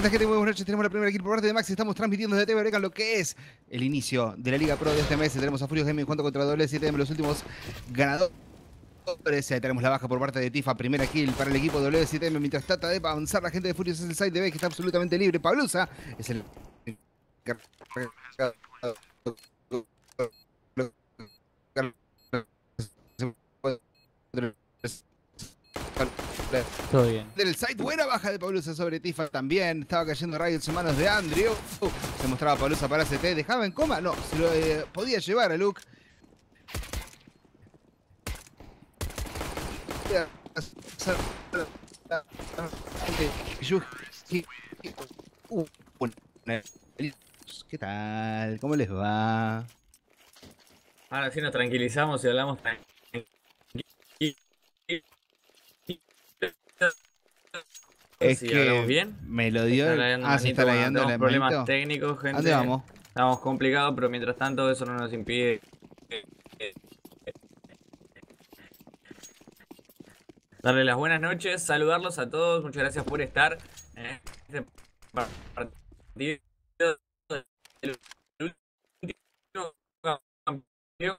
¿Qué tal gente? Muy buenas noches. Tenemos la primera kill por parte de Maxi. Estamos transmitiendo desde TV Breca lo que es el inicio de la Liga Pro de este mes. Tenemos a Furios Gaming cuanto contra 7 m los últimos ganadores. tenemos la baja por parte de Tifa, primera kill para el equipo de W7M. Mientras trata de avanzar la gente de Furious es el side de B que está absolutamente libre. Pablusa es el todo bien. Del site, buena baja de Paulusa sobre Tifa también. Estaba cayendo rayos manos de Andrew. se mostraba Paulusa para CT. ¿Dejaba en coma? No, se lo eh, podía llevar a Luke. ¿Qué tal? ¿Cómo les va? Ahora sí nos tranquilizamos y hablamos Es que me lo dio. ah, se está leyendo ah, el problemas técnicos, gente. ¿Dónde vamos? Estamos complicados, pero mientras tanto eso no nos impide. Darle las buenas noches, saludarlos a todos, muchas gracias por estar en este partido del último campeón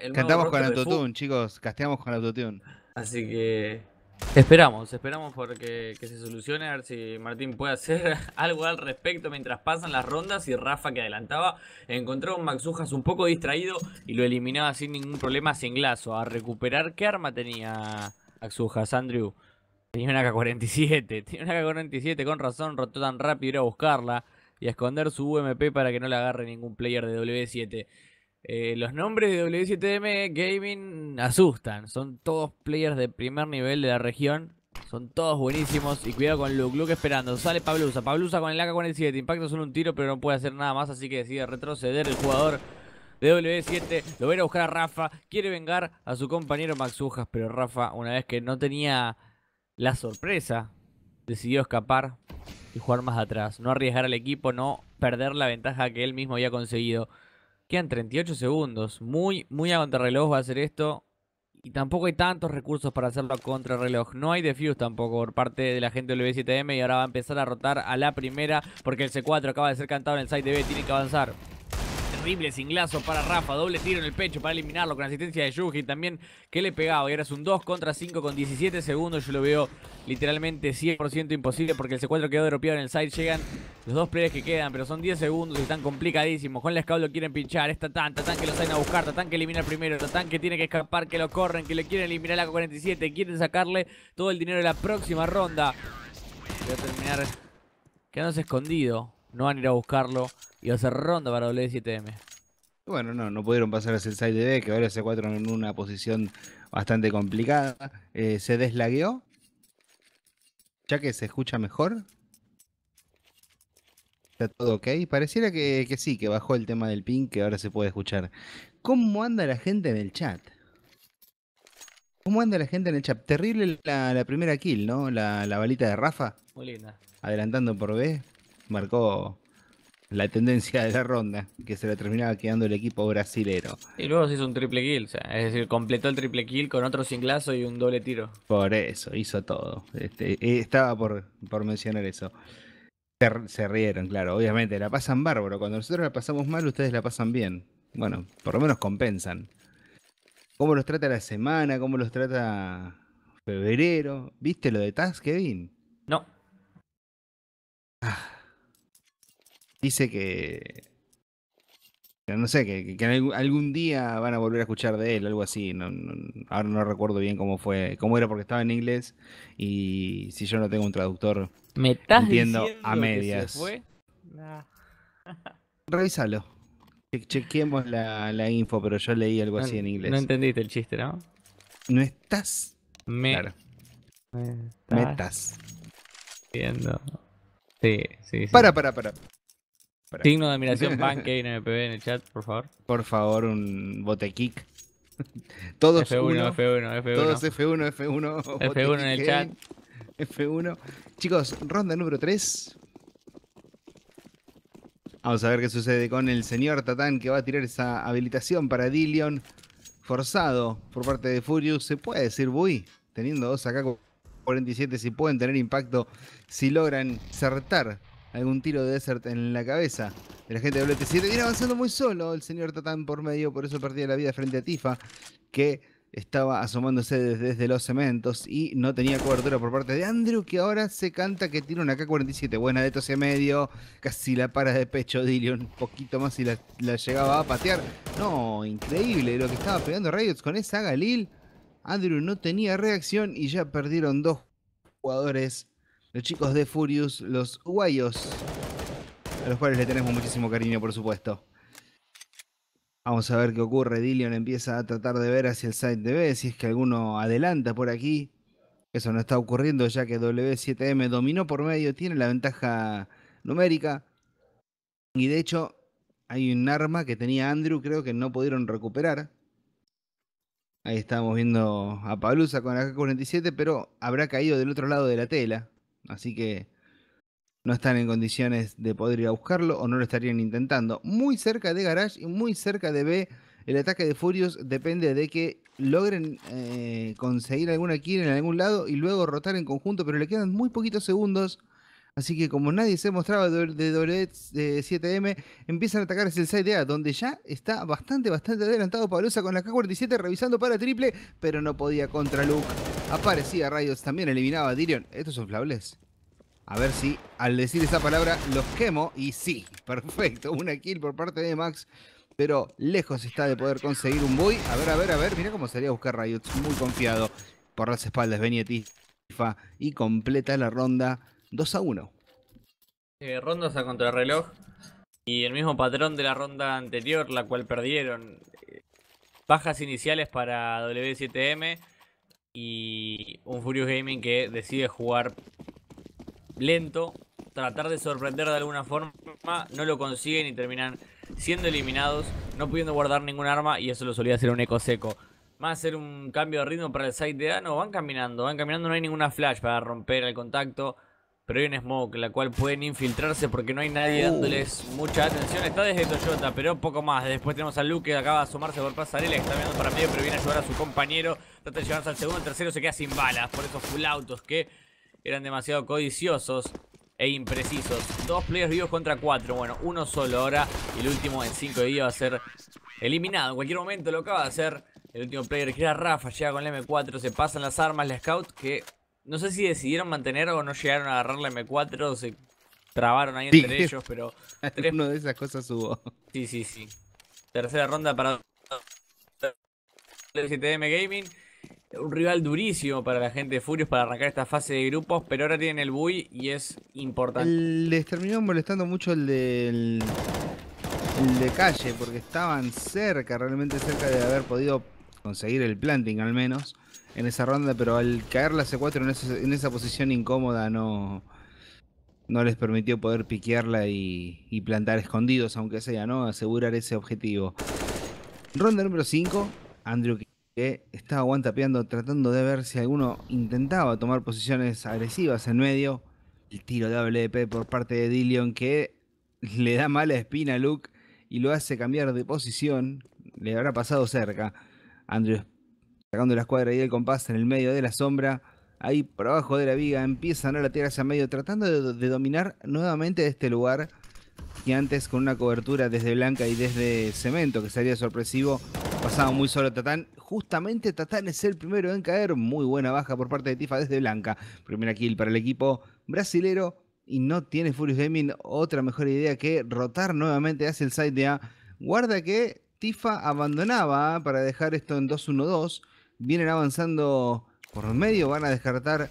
el Cantamos con autotune, chicos, casteamos con autotune. Así que Esperamos, esperamos porque que se solucione, a ver si Martín puede hacer algo al respecto mientras pasan las rondas y Rafa que adelantaba encontró a un Maxujas un poco distraído y lo eliminaba sin ningún problema sin glazo. A recuperar, ¿qué arma tenía Maxujas, Andrew? Tenía una K-47, tenía una K-47, con razón, rotó tan rápido ir a buscarla y a esconder su UMP para que no la agarre ningún player de W7. Eh, los nombres de W7M Gaming asustan. Son todos players de primer nivel de la región. Son todos buenísimos. Y cuidado con Luke. Luke esperando. Sale Pablusa. Pablusa con el AK-47. Impacta solo un tiro, pero no puede hacer nada más. Así que decide retroceder el jugador de W7. Lo viene a buscar a Rafa. Quiere vengar a su compañero Max Pero Rafa, una vez que no tenía la sorpresa, decidió escapar y jugar más atrás. No arriesgar al equipo, no perder la ventaja que él mismo había conseguido. Quedan 38 segundos. Muy, muy a contrarreloj va a ser esto. Y tampoco hay tantos recursos para hacerlo a contrarreloj. No hay defuse tampoco por parte de la gente del b Y ahora va a empezar a rotar a la primera. Porque el C4 acaba de ser cantado en el side de B. Tiene que avanzar terrible singlazo para Rafa, doble tiro en el pecho para eliminarlo con asistencia de Yuji también que le pegaba y ahora es un 2 contra 5 con 17 segundos, yo lo veo literalmente 100% imposible porque el c quedó dropeado en el side, llegan los dos players que quedan, pero son 10 segundos y están complicadísimos, con la lo quieren pinchar, está tan. tan que lo salen a buscar, tan que elimina primero, Tatán que tiene que escapar, que lo corren, que le quieren eliminar la 47 quieren sacarle todo el dinero de la próxima ronda, Voy a terminar quedándose escondido no van a ir a buscarlo y va a ser ronda para W7M. Bueno, no, no pudieron pasar a Side B, que ahora se 4 en una posición bastante complicada. Eh, se deslagueó. Ya que se escucha mejor. Está todo ok. Pareciera que, sí, que bajó el tema del ping, que ahora se puede escuchar. ¿Cómo anda la gente en el chat? ¿Cómo anda la gente en el chat? Terrible la, primera kill, ¿no? La, la balita de Rafa. Muy linda. Adelantando por B marcó la tendencia de la ronda, que se le terminaba quedando el equipo brasilero. Y luego se hizo un triple kill, o sea, es decir, completó el triple kill con otro singlazo y un doble tiro. Por eso, hizo todo. Este, eh, estaba por, por mencionar eso. Se, rieron, claro, obviamente, la pasan bárbaro. Cuando nosotros la pasamos mal, ustedes la pasan bien. Bueno, por lo menos compensan. ¿Cómo los trata la semana? ¿Cómo los trata febrero? ¿Viste lo de Taz, Kevin? No. Ah dice que. No sé, que, algún día van a volver a escuchar de él, algo así. ahora no recuerdo bien cómo fue, cómo era porque estaba en inglés y si yo no tengo un traductor, ¿Me estás entiendo a medias. Revisalo. chequemos la, info, pero yo leí algo así en inglés. No entendiste el chiste, ¿no? No estás. Me. Claro. estás. Viendo. sí, sí. Para, para, para. Signo de admiración, Pancake en en el chat, por favor. Por favor, un kick Todos F1, F1, F1. Todos F1, F1. F1 en el chat. F1. Chicos, ronda número 3. Vamos a ver qué sucede con el señor Tatán que va a tirar esa habilitación para Dillion. Forzado por parte de Furious. Se puede decir, Bui, teniendo dos acá con 47, si pueden tener impacto, si logran acertar algún tiro de Desert en la cabeza de la gente de WT7. Viene avanzando muy solo el señor Tatán por medio, por eso perdía la vida frente a Tifa, que estaba asomándose desde, los cementos y no tenía cobertura por parte de Andrew, que ahora se canta que tiene una K-47. Buena de y medio, casi la para de pecho Dillion, un poquito más y la, llegaba a patear. No, increíble lo que estaba pegando Riot con esa Galil. Andrew no tenía reacción y ya perdieron dos jugadores los chicos de Furious, los guayos, a los cuales le tenemos muchísimo cariño, por supuesto. Vamos a ver qué ocurre. Dillion empieza a tratar de ver hacia el site de B, si es que alguno adelanta por aquí. Eso no está ocurriendo ya que W7M dominó por medio, tiene la ventaja numérica. Y de hecho, hay un arma que tenía Andrew, creo que no pudieron recuperar. Ahí estamos viendo a Palusa con la K-47, pero habrá caído del otro lado de la tela. Así que no están en condiciones de poder ir a buscarlo o no lo estarían intentando. Muy cerca de Garage y muy cerca de B. El ataque de Furios depende de que logren eh, conseguir alguna kill en algún lado y luego rotar en conjunto, pero le quedan muy poquitos segundos. Así que como nadie se mostraba de, W7M, empiezan a atacar hacia el side A, donde ya está bastante, bastante adelantado Pablosa con la K-47 revisando para triple, pero no podía contra Luke. Aparecía Rayos, también eliminaba a Dirion. Estos son flables. A ver si al decir esa palabra los quemo. Y sí, perfecto. Una kill por parte de Max. Pero lejos está de poder conseguir un boy. A ver, a ver, a ver. Mira cómo salía a buscar Riot. Muy confiado. Por las espaldas, ven Y completa la ronda 2 a 1. Eh, rondas a contrarreloj. Y el mismo patrón de la ronda anterior, la cual perdieron. Eh, bajas iniciales para W7M y un Furious Gaming que decide jugar lento, tratar de sorprender de alguna forma, no lo consiguen y terminan siendo eliminados, no pudiendo guardar ningún arma y eso lo solía hacer un eco seco. va a hacer un cambio de ritmo para el site de no, van caminando, van caminando, no hay ninguna flash para romper el contacto pero hay un smoke, la cual pueden infiltrarse porque no hay nadie uh. dándoles mucha atención. Está desde Toyota, pero poco más. Después tenemos a Luke que acaba de asomarse por Pasarela, que está viendo para medio, pero viene a ayudar a su compañero. Trata de llevarse al segundo, el tercero se queda sin balas por esos full autos que eran demasiado codiciosos e imprecisos. Dos players vivos contra cuatro. Bueno, uno solo ahora. Y el último en cinco días va a ser eliminado. En cualquier momento lo acaba de hacer el último player, que era Rafa. Llega con la M4, se pasan las armas, la scout, que no sé si decidieron mantener o no llegaron a agarrar la M4, se trabaron ahí entre ellos, pero. Tres... de esas cosas hubo. Sí, sí, sí. Tercera ronda para el GTM Gaming. Un rival durísimo para la gente de Furious para arrancar esta fase de grupos, pero ahora tienen el Bui y es importante. Les terminó molestando mucho el del. El de calle, porque estaban cerca, realmente cerca de haber podido conseguir el planting al menos en esa ronda, pero al caer la C4 en, esa, posición incómoda no, no les permitió poder piquearla y, plantar escondidos, aunque sea, ¿no? Asegurar ese objetivo. Ronda número 5, Andrew que estaba aguantapeando, tratando de ver si alguno intentaba tomar posiciones agresivas en medio. El tiro de WP por parte de Dillion que le da mala espina a Luke y lo hace cambiar de posición. Le habrá pasado cerca. Andrew sacando la escuadra y el compás en el medio de la sombra. Ahí por abajo de la viga empiezan a tierra hacia medio, tratando de, dominar nuevamente este lugar Y antes con una cobertura desde Blanca y desde Cemento, que sería sorpresivo, pasaba muy solo Tatán. Justamente Tatán es el primero en caer. Muy buena baja por parte de Tifa desde Blanca. Primera kill para el equipo brasilero y no tiene Furious Gaming otra mejor idea que rotar nuevamente hacia el side de A. Guarda que Tifa abandonaba para dejar esto en 2-1-2 vienen avanzando por medio, van a descartar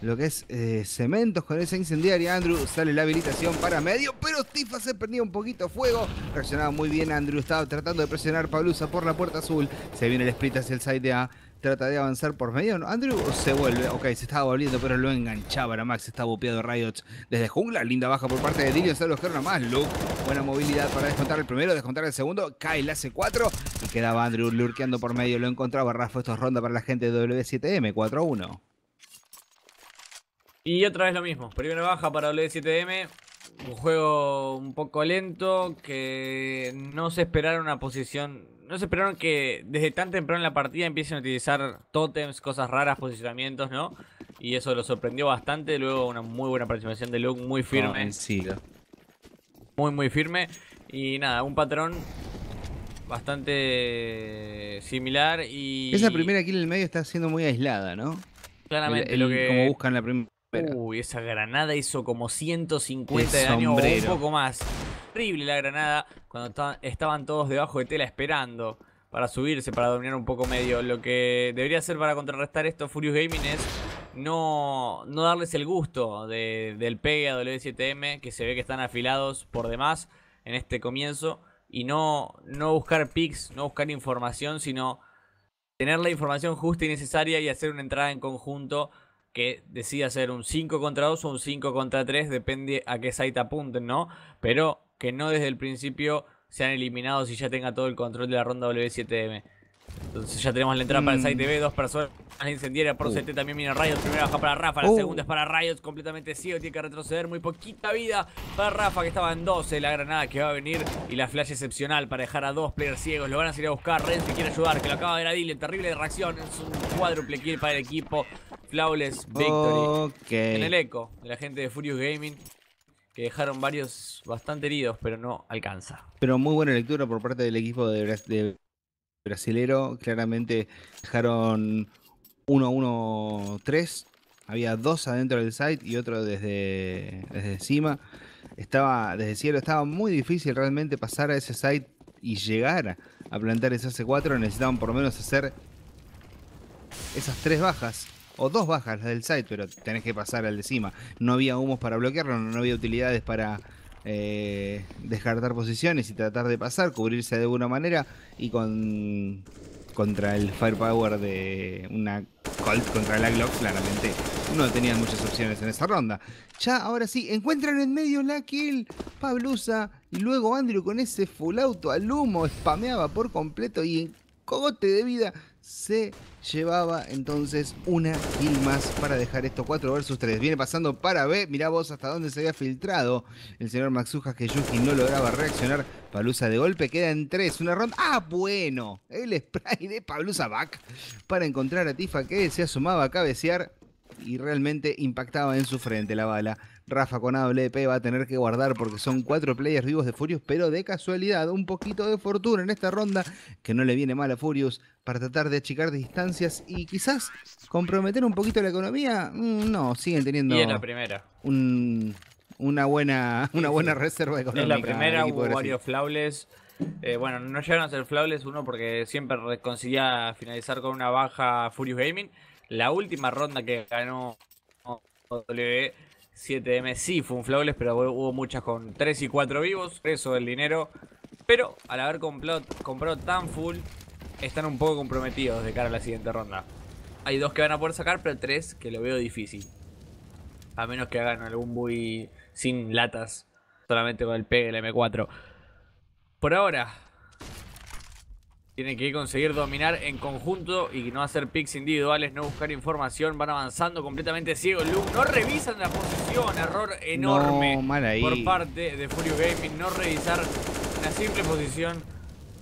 lo que es eh, cementos con esa incendiaria. Andrew sale la habilitación para medio, pero Tifa se perdió un poquito fuego. Reaccionaba muy bien Andrew, estaba tratando de presionar Pablusa por la puerta azul. Se viene el split hacia el side A. Trata de avanzar por medio. Andrew se vuelve. Ok, se estaba volviendo, pero lo enganchaba. La Max está bupeado Riot desde jungla. Linda baja por parte de Dillion. Se lo nomás. más. Luke. Buena movilidad para descontar el primero, descontar el segundo. Cae la cuatro 4 quedaba Andrew lurkeando por medio, lo encontraba, Rafa, esto ronda para la gente de W7M, 4-1. Y otra vez lo mismo, primera baja para W7M, un juego un poco lento, que no se esperaron una posición, no se esperaron que desde tan temprano en la partida empiecen a utilizar tótems, cosas raras, posicionamientos, ¿no? Y eso lo sorprendió bastante, luego una muy buena participación de Luke, muy ah, firme. sí. Muy, muy firme. Y nada, un patrón bastante similar y... Esa primera aquí en el medio está siendo muy aislada, ¿no? Claramente, lo que... buscan la primera. Uy, esa granada hizo como 150 de daño, un poco más. Terrible la granada, cuando estaban todos debajo de tela esperando para subirse, para dominar un poco medio. Lo que debería hacer para contrarrestar esto Furious Gaming es no, no darles el gusto del pegue a W7M, que se ve que están afilados por demás en este comienzo y no, no buscar pics, no buscar información, sino tener la información justa y necesaria y hacer una entrada en conjunto que decida hacer un 5 contra 2 o un 5 contra 3, depende a qué site apunten, ¿no? Pero que no desde el principio sean eliminados y ya tenga todo el control de la ronda W7M. Entonces ya tenemos la entrada para el mm. Side B, dos personas incendiarias por CT uh. también viene Riot, primera baja para Rafa, la uh. segunda es para Riot, completamente ciego, tiene que retroceder, muy poquita vida para Rafa que estaba en 12, la granada que va a venir y la flash excepcional para dejar a dos players ciegos, lo van a salir a buscar, Ren si quiere ayudar, que lo acaba de ver terrible reacción, es un cuádruple kill para el equipo, Flawless Victory en el eco de la gente de Furious Gaming que dejaron varios bastante heridos, pero no alcanza. Pero muy buena lectura por parte del equipo de, de brasilero. Claramente dejaron 1-1-3. Había dos adentro del site y otro desde, encima. Estaba desde cielo, estaba muy difícil realmente pasar a ese site y llegar a plantar ese C4. Necesitaban por lo menos hacer esas tres bajas o dos bajas del site, pero tenés que pasar al de cima. No había humos para bloquearlo, no había utilidades para eh, descartar posiciones y tratar de pasar, cubrirse de alguna manera y con contra el firepower de una Colt contra la Glock, claramente no tenían muchas opciones en esa ronda. Ya, ahora sí, encuentran en medio la kill, Pablusa, y luego Andrew con ese full auto al humo, spameaba por completo y en cogote de vida se llevaba entonces una kill más para dejar esto 4 versus 3. Viene pasando para B, mirá vos hasta dónde se había filtrado el señor Maxuja que Yuki no lograba reaccionar. Palusa de golpe, queda en 3, una ronda. ¡Ah, bueno! El spray de Palusa back para encontrar a Tifa que se asomaba a cabecear y realmente impactaba en su frente la bala. Rafa con AWP va a tener que guardar porque son cuatro players vivos de Furious, pero de casualidad, un poquito de fortuna en esta ronda que no le viene mal a Furious para tratar de achicar distancias y quizás comprometer un poquito la economía. Mm, no, siguen teniendo. la primera. una buena, una buena reserva económica. En la primera hubo varios flaules. Eh, bueno, no llegaron a ser flaules, uno porque siempre conseguía finalizar con una baja Furious Gaming. La última ronda que ganó 7M sí fue un flawless, pero hubo muchas con 3 y 4 vivos, eso del dinero. Pero al haber comprado, tan full, están un poco comprometidos de cara a la siguiente ronda. Hay dos que van a poder sacar, pero tres que lo veo difícil. A menos que hagan algún bui sin latas, solamente con el P del M4. Por ahora, tienen que conseguir dominar en conjunto y no hacer picks individuales, no buscar información. Van avanzando completamente ciegos. Luke no revisan la posición. Error enorme por parte de Furio Gaming. No revisar una simple posición.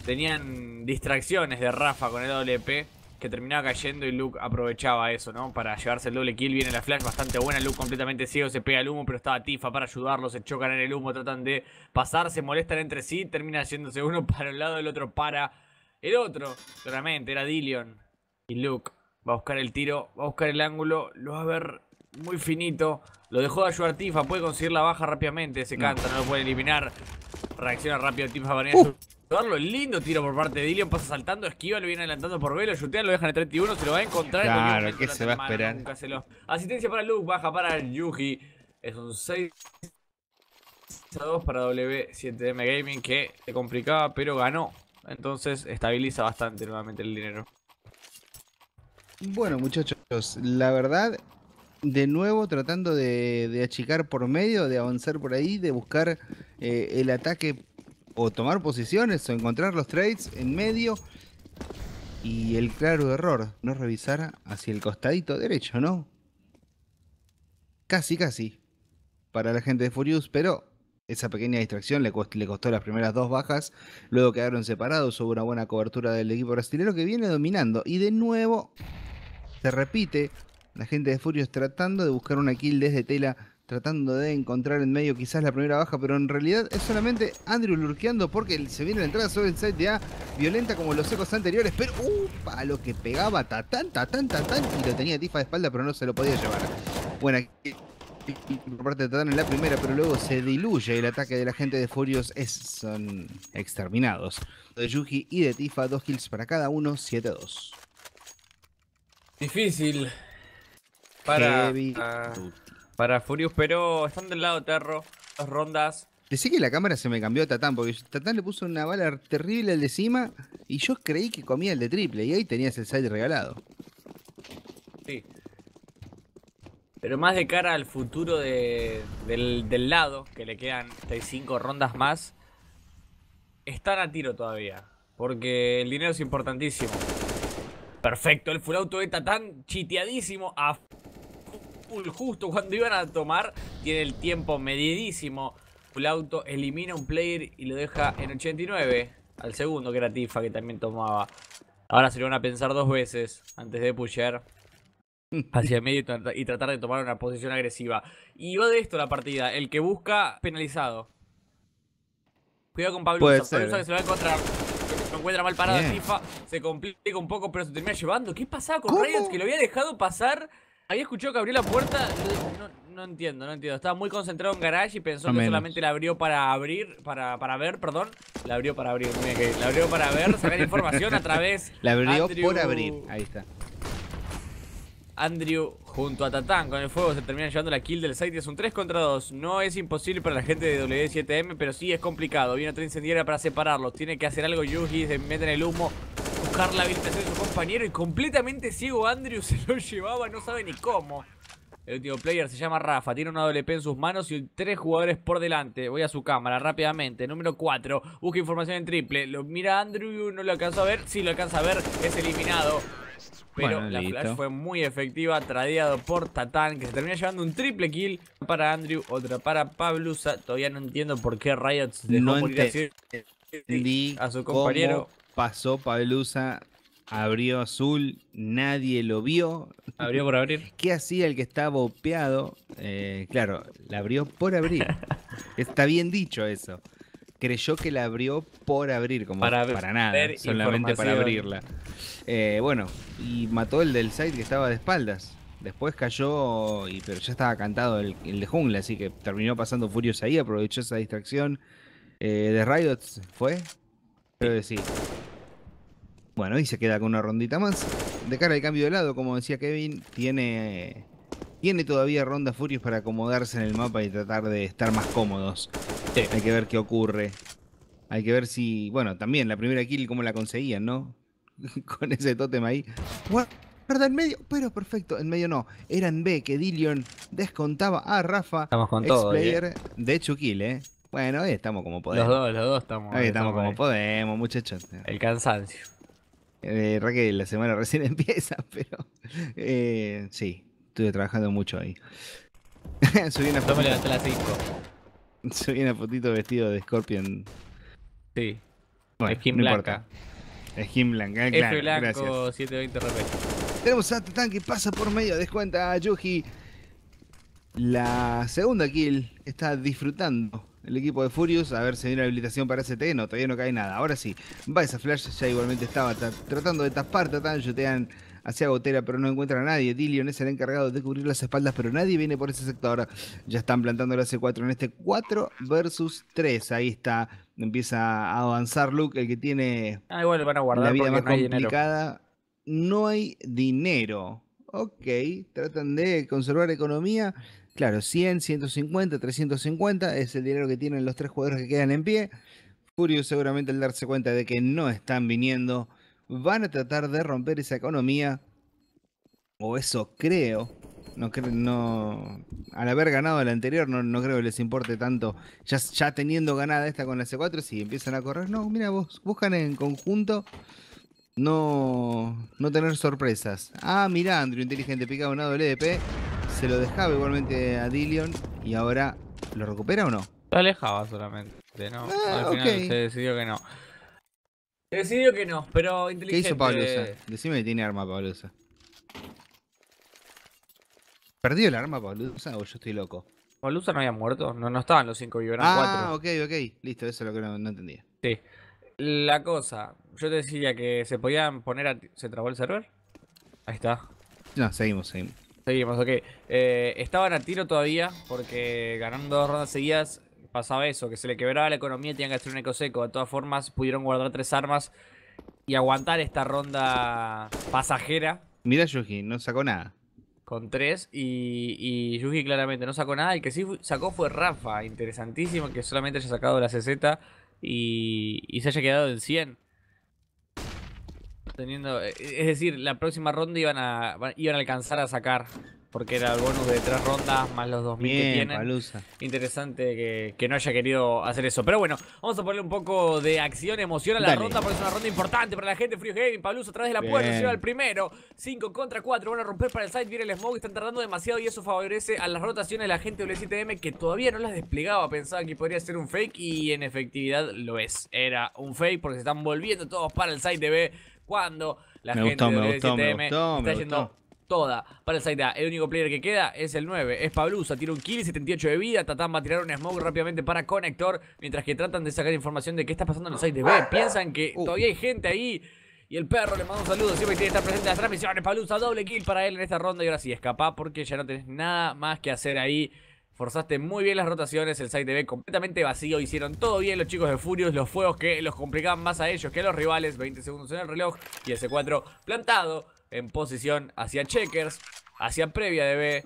Tenían distracciones de Rafa con el WP que terminaba cayendo y Luke aprovechaba eso, ¿no? Para llevarse el doble kill. Viene la flash bastante buena. Luke completamente ciego, se pega el humo, pero estaba Tifa para ayudarlo. Se chocan en el humo, tratan de pasar, se molestan entre sí. Termina haciéndose uno para un lado, el otro para el otro, claramente, era Dillion. Y Luke va a buscar el tiro, va a buscar el ángulo, lo va a ver muy finito. Lo dejó de ayudar Tifa, puede conseguir la baja rápidamente. Se mm. canta, no lo puede eliminar. Reacciona rápido Tifa para ayudarlo. Lindo tiro por parte de Dillion, pasa saltando, esquiva, lo viene adelantando por Velo, chutea, lo deja en el 31, se lo va a encontrar. Claro, ¿qué se va a esperar. Asistencia para Luke, baja para Yuji. Es un 6 2 para W7M Gaming que se complicaba, pero ganó entonces estabiliza bastante nuevamente el dinero. Bueno, muchachos, la verdad, de nuevo tratando de, achicar por medio, de avanzar por ahí, de buscar eh, el ataque o tomar posiciones o encontrar los trades en medio. Y el claro error, no revisar hacia el costadito derecho, ¿no? Casi, casi. Para la gente de Furious, pero esa pequeña distracción le costó, las primeras dos bajas, luego quedaron separados, hubo una buena cobertura del equipo brasileño que viene dominando y de nuevo se repite la gente de Furios tratando de buscar una kill desde tela, tratando de encontrar en medio quizás la primera baja, pero en realidad es solamente Andrew lurkeando porque se viene la entrada sobre el site de A, violenta como los ecos anteriores, pero ¡upa! lo que pegaba, tatán, tatán, tatán, y lo tenía Tifa de espalda, pero no se lo podía llevar. bueno por parte de Tatán en la primera, pero luego se diluye el ataque de la gente de Furios. Es, son exterminados. De Yuji y de Tifa, dos kills para cada uno, 7-2. Difícil. Para, ah, para Furios, pero están del lado de Terro. Dos rondas. Decí que la cámara se me cambió a Tatán, porque Tatán le puso una bala terrible al de cima y yo creí que comía el de triple, y ahí tenías el side regalado. Sí. Pero más de cara al futuro del, lado, que le quedan 35 rondas más, están a tiro todavía. Porque el dinero es importantísimo. Perfecto, el full auto está tan chiteadísimo a full justo cuando iban a tomar. Tiene el tiempo medidísimo. Full auto elimina un player y lo deja en 89. Al segundo que era Tifa que también tomaba. Ahora se lo van a pensar dos veces antes de pusher. hacia el medio y, tratar de tomar una posición agresiva. Y va de esto la partida, el que busca penalizado. Cuidado con Pablo, Pablo que se lo va a encontrar. Se encuentra mal parado FIFA, se complica un poco, pero se termina llevando. ¿Qué pasaba con Rayos que lo había dejado pasar? Había escuchado que abrió la puerta. No, entiendo, no entiendo. Estaba muy concentrado en Garage y pensó que solamente la abrió para abrir, para, para ver, perdón. La abrió para abrir, mira la abrió para ver, sacar información a través. La abrió por abrir, ahí está. Andrew junto a Tatán. Con el fuego se termina llevando la kill del site. Es un 3 contra 2. No es imposible para la gente de W7M, pero sí es complicado. Viene otra incendiera para separarlos. Tiene que hacer algo Yugi se mete en el humo. Buscar la habitación de su compañero y completamente ciego Andrew se lo llevaba, no sabe ni cómo. El último player se llama Rafa, tiene una WP en sus manos y tres jugadores por delante. Voy a su cámara rápidamente. Número 4, busca información en triple. Lo mira Andrew, no lo alcanza a ver. Si lo alcanza a ver, es eliminado. Pero la fue muy efectiva, tradeado por Tatán, que se termina llevando un triple kill para Andrew, otra para Pablusa. Todavía no entiendo por qué Riot dejó no a su compañero. pasó Pablusa, abrió azul, nadie lo vio. Abrió por abrir. ¿Qué hacía el que estaba bopeado? Eh, claro, la abrió por abrir. Está bien dicho eso creyó que la abrió por abrir, como para, nada, solamente para abrirla. Eh, bueno, y mató el del site que estaba de espaldas. Después cayó, y, pero ya estaba cantado el, de jungla, así que terminó pasando furioso ahí, aprovechó esa distracción. Eh, de Riot fue, creo que sí. Bueno, y se queda con una rondita más. De cara al cambio de lado, como decía Kevin, tiene tiene todavía Ronda furios para acomodarse en el mapa y tratar de estar más cómodos. Hay que ver qué ocurre. Hay que ver si. Bueno, también la primera kill, cómo la conseguían, ¿no? Con ese tótem ahí. en medio, pero perfecto, en medio no. Era en B que Dillion descontaba a Rafa. Estamos con todo. player eh. de Chuquil, ¿eh? Bueno, ahí estamos como podemos. Los dos, los dos estamos. Ahí estamos, como podemos, muchachos. El cansancio. Eh, Raquel, la semana recién empieza, pero eh, sí, estuve trabajando mucho ahí. Subí una a vestido de Scorpion. Sí. Es Skin Es blanca. Skin blanca, F blanco, gracias. 720 RP. Tenemos a Tatán que pasa por medio, descuenta a Yuji. La segunda kill está disfrutando el equipo de Furious. A ver si viene la habilitación para ST. No, todavía no cae nada. Ahora sí, va esa flash. Ya igualmente estaba tratando de tapar. Tatán, yutean hacia Gotera, pero no encuentra a nadie. Dillion es el encargado de cubrir las espaldas, pero nadie viene por ese sector. Ya están plantando la e C4 en este 4 versus 3. Ahí está. Empieza a avanzar Luke, el que tiene ah, guardar la vida más no complicada. No hay dinero. Ok, tratan de conservar economía. Claro, 100, 150, 350 es el dinero que tienen los tres jugadores que quedan en pie. Furio seguramente al darse cuenta de que no están viniendo van a tratar de romper esa economía, o eso creo. No, creo, no al haber ganado la anterior, no, creo que les importe tanto. Ya, teniendo ganada esta con la C4, si empiezan a correr, no, mira, vos buscan en conjunto no, no tener sorpresas. Ah, mira, Andrew, inteligente, picaba un lado e Se lo dejaba igualmente a Dillion y ahora, ¿lo recupera o no? Lo alejaba solamente, ¿no? Ah, al final se decidió que no. Decidió que no, pero inteligente. ¿Qué hizo Pablusa? Decime que tiene arma Pablosa. ¿Perdió el arma Pablusa o yo estoy loco? Pablusa no había muerto, no, estaban los cinco vivos, eran Ah, ok, ok, listo, eso es lo que no, entendía. Sí. La cosa, yo te decía que se podían poner a... ¿Se trabó el server? Ahí está. No, seguimos, seguimos. Seguimos, ok. Eh, estaban a tiro todavía porque ganando dos rondas seguidas pasaba eso, que se le quebraba la economía y tenían que hacer un eco seco. De todas formas, pudieron guardar tres armas y aguantar esta ronda pasajera. Mira Yuji, no sacó nada. Con tres y, y Yuji claramente no sacó nada. El que sí sacó fue Rafa, interesantísimo, que solamente haya sacado la CZ y, se haya quedado en 100. Teniendo, eh, es decir, la próxima ronda iban a, iban a alcanzar a sacar porque era el bonus de tres rondas más los 2000 que Palusa. Interesante que, no haya querido hacer eso. Pero bueno, vamos a ponerle un poco de acción, emoción a la ronda, porque es una ronda importante para la gente. Free Gaming, Palusa a través de la puerta, lleva el primero. 5 contra 4, van a romper para el side, viene el smoke, están tardando demasiado y eso favorece a las rotaciones de la gente de W7M. que todavía no las desplegaba. Pensaban que podría ser un fake y en efectividad lo es. Era un fake porque se están volviendo todos para el side de B cuando la me gente gustó, de m está me toda para el A. El único player que queda es el 9. Es Pablusa, tiene un kill, 78 de vida. Tatán va a tirar un smoke rápidamente para Conector. Mientras que tratan de sacar información de qué está pasando en el Side B. Ah. Piensan que uh. todavía hay gente ahí. Y el perro le manda un saludo. Siempre tiene que estar presente en las transmisiones. Pablusa, doble kill para él en esta ronda. Y ahora sí, escapá porque ya no tenés nada más que hacer ahí. Forzaste muy bien las rotaciones, el site B completamente vacío, hicieron todo bien los chicos de Furious, los fuegos que los complicaban más a ellos que a los rivales, 20 segundos en el reloj y ese 4 plantado en posición, hacia checkers, Hacia previa de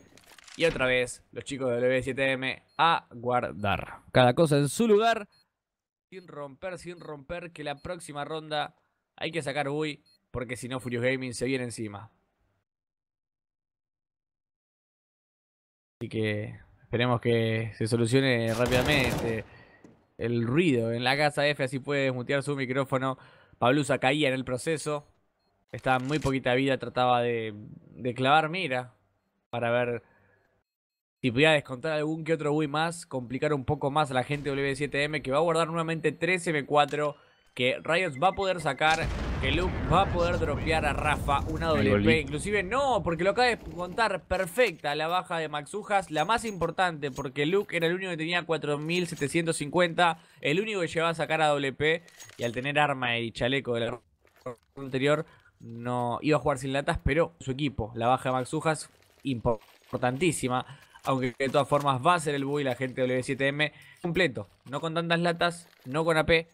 Y otra vez, los chicos de W7M a guardar. Cada cosa en su lugar. Sin romper, sin romper, que la próxima ronda hay que sacar Uy, porque si no Furious Gaming se viene encima. Así que esperemos que se solucione rápidamente el ruido en la casa F, así puede desmutear su micrófono. Pablusa caía en el proceso. Estaba muy poquita vida, trataba de, clavar mira para ver si podía descontar algún que otro Wii más, complicar un poco más a la gente de W7M que va a guardar nuevamente 3 M4 que Riot va a poder sacar, que Luke va a poder dropear a Rafa una WP. Inclusive no, porque lo acaba de contar perfecta la baja de Maxujas, la más importante porque Luke era el único que tenía 4750, el único que llevaba a sacar a WP y al tener arma y chaleco del anterior no iba a jugar sin latas, pero su equipo, la baja de Maxujas importantísima. Aunque de todas formas va a ser el bui la gente W7M completo. No con tantas latas, no con AP.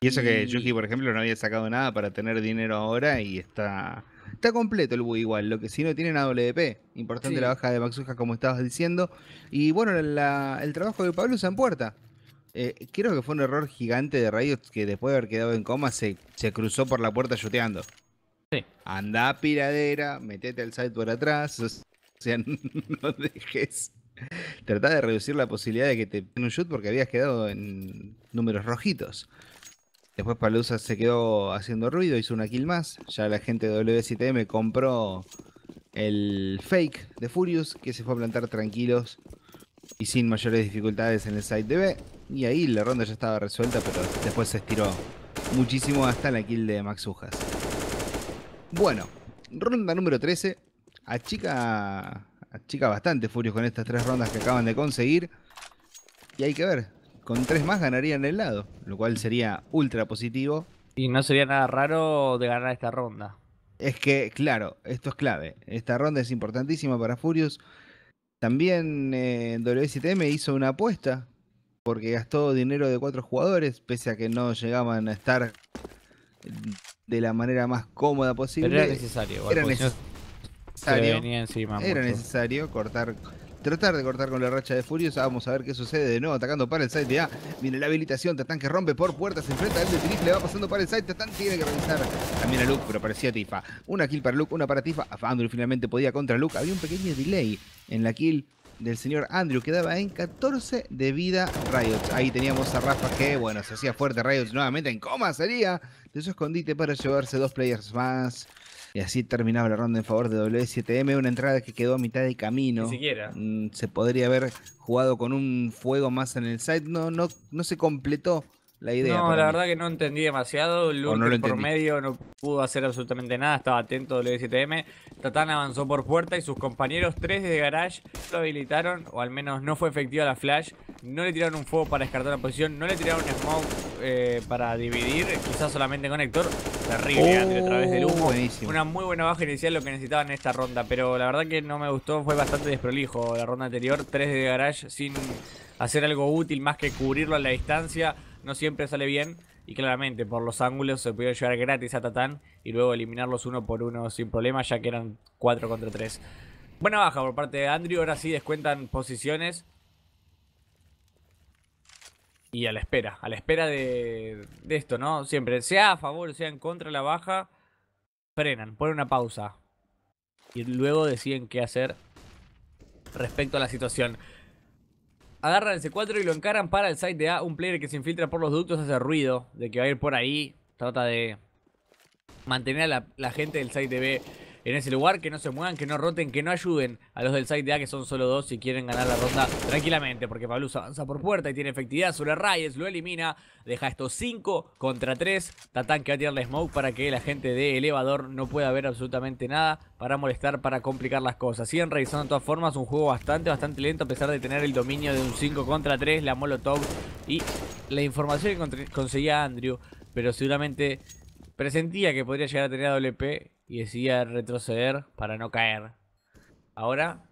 Y eso que Yuki, por ejemplo, no había sacado nada para tener dinero ahora y está. Está completo el bui igual, lo que si no tiene nada WP. Importante la baja de Maxujas como estabas diciendo. Y bueno, el trabajo de Pablo se en eh, creo que fue un error gigante de Rayos que después de haber quedado en coma se, se cruzó por la puerta chuteando. Sí. Andá piradera, metete al site por atrás. O sea, no dejes. Tratá de reducir la posibilidad de que te den un shoot porque habías quedado en números rojitos. Después Palusa se quedó haciendo ruido, hizo una kill más. Ya la gente de w compró el fake de Furious, que se fue a plantar tranquilos y sin mayores dificultades en el site de B. Y ahí la ronda ya estaba resuelta, pero después se estiró muchísimo hasta la kill de Maxujas. Bueno, ronda número 13. Achica, achica bastante Furious con estas tres rondas que acaban de conseguir. Y hay que ver, con tres más ganarían el lado, lo cual sería ultra positivo. Y no sería nada raro de ganar esta ronda. Es que, claro, esto es clave. Esta ronda es importantísima para Furious. También eh, WSTM hizo una apuesta porque gastó dinero de cuatro jugadores, pese a que no llegaban a estar de la manera más cómoda posible. era necesario, era, necesario era necesario cortar tratar de cortar con la racha de Furios. Vamos a ver qué sucede de nuevo. Atacando para el site ya Viene la habilitación. Tatán que rompe por puertas. Se enfrenta a él le Va pasando para el site. Tatán tiene que revisar también a Luke, pero parecía Tifa. Una kill para Luke, una para Tifa. Andrew finalmente podía contra Luke. Había un pequeño delay en la kill del señor Andrew. Quedaba en 14 de vida Riot. Ahí teníamos a Rafa que, bueno, se hacía fuerte Riot nuevamente en coma sería de su escondite para llevarse dos players más. Y así terminaba la ronda en favor de W7M, una entrada que quedó a mitad de camino. Ni siquiera. Mm, se podría haber jugado con un fuego más en el side No, no, no se completó no, la verdad que no entendí demasiado. Luke por medio no pudo hacer absolutamente nada, estaba atento del e STM. Tatán avanzó por puerta y sus compañeros, 3 de Garage, lo habilitaron, o al menos no fue efectiva la flash. No le tiraron un fuego para descartar la posición, no le tiraron un smoke eh, para dividir, quizás solamente conector. Terrible, a través del humo. Una muy buena baja inicial, lo que necesitaban en esta ronda, pero la verdad que no me gustó, fue bastante desprolijo la ronda anterior. 3 de Garage sin hacer algo útil más que cubrirlo a la distancia no siempre sale bien. Y claramente, por los ángulos se pudo llevar gratis a Tatán y luego eliminarlos uno por uno sin problema, ya que eran 4 contra 3. Buena baja por parte de Andrew, ahora sí descuentan posiciones. Y a la espera, a la espera de, de esto, ¿no? Siempre, sea a favor o sea en contra de la baja, frenan, ponen una pausa. Y luego deciden qué hacer respecto a la situación. Agarran el C4 y lo encaran para el site de A. Un player que se infiltra por los ductos hace ruido de que va a ir por ahí. Trata de mantener a la, gente del site de B en ese lugar, que no se muevan, que no roten, que no ayuden a los del side de A, que son solo dos, y quieren ganar la ronda tranquilamente, porque Pablus avanza por puerta y tiene efectividad sobre Reyes, lo elimina, deja estos 5 contra 3, Tatán que va a tirar smoke para que la gente de elevador no pueda ver absolutamente nada, para molestar, para complicar las cosas. Siguen revisando de todas formas, un juego bastante, bastante lento, a pesar de tener el dominio de un 5 contra 3, la Molotov y la información que conseguía Andrew, pero seguramente presentía que podría llegar a tener WP, y decidía retroceder para no caer. Ahora,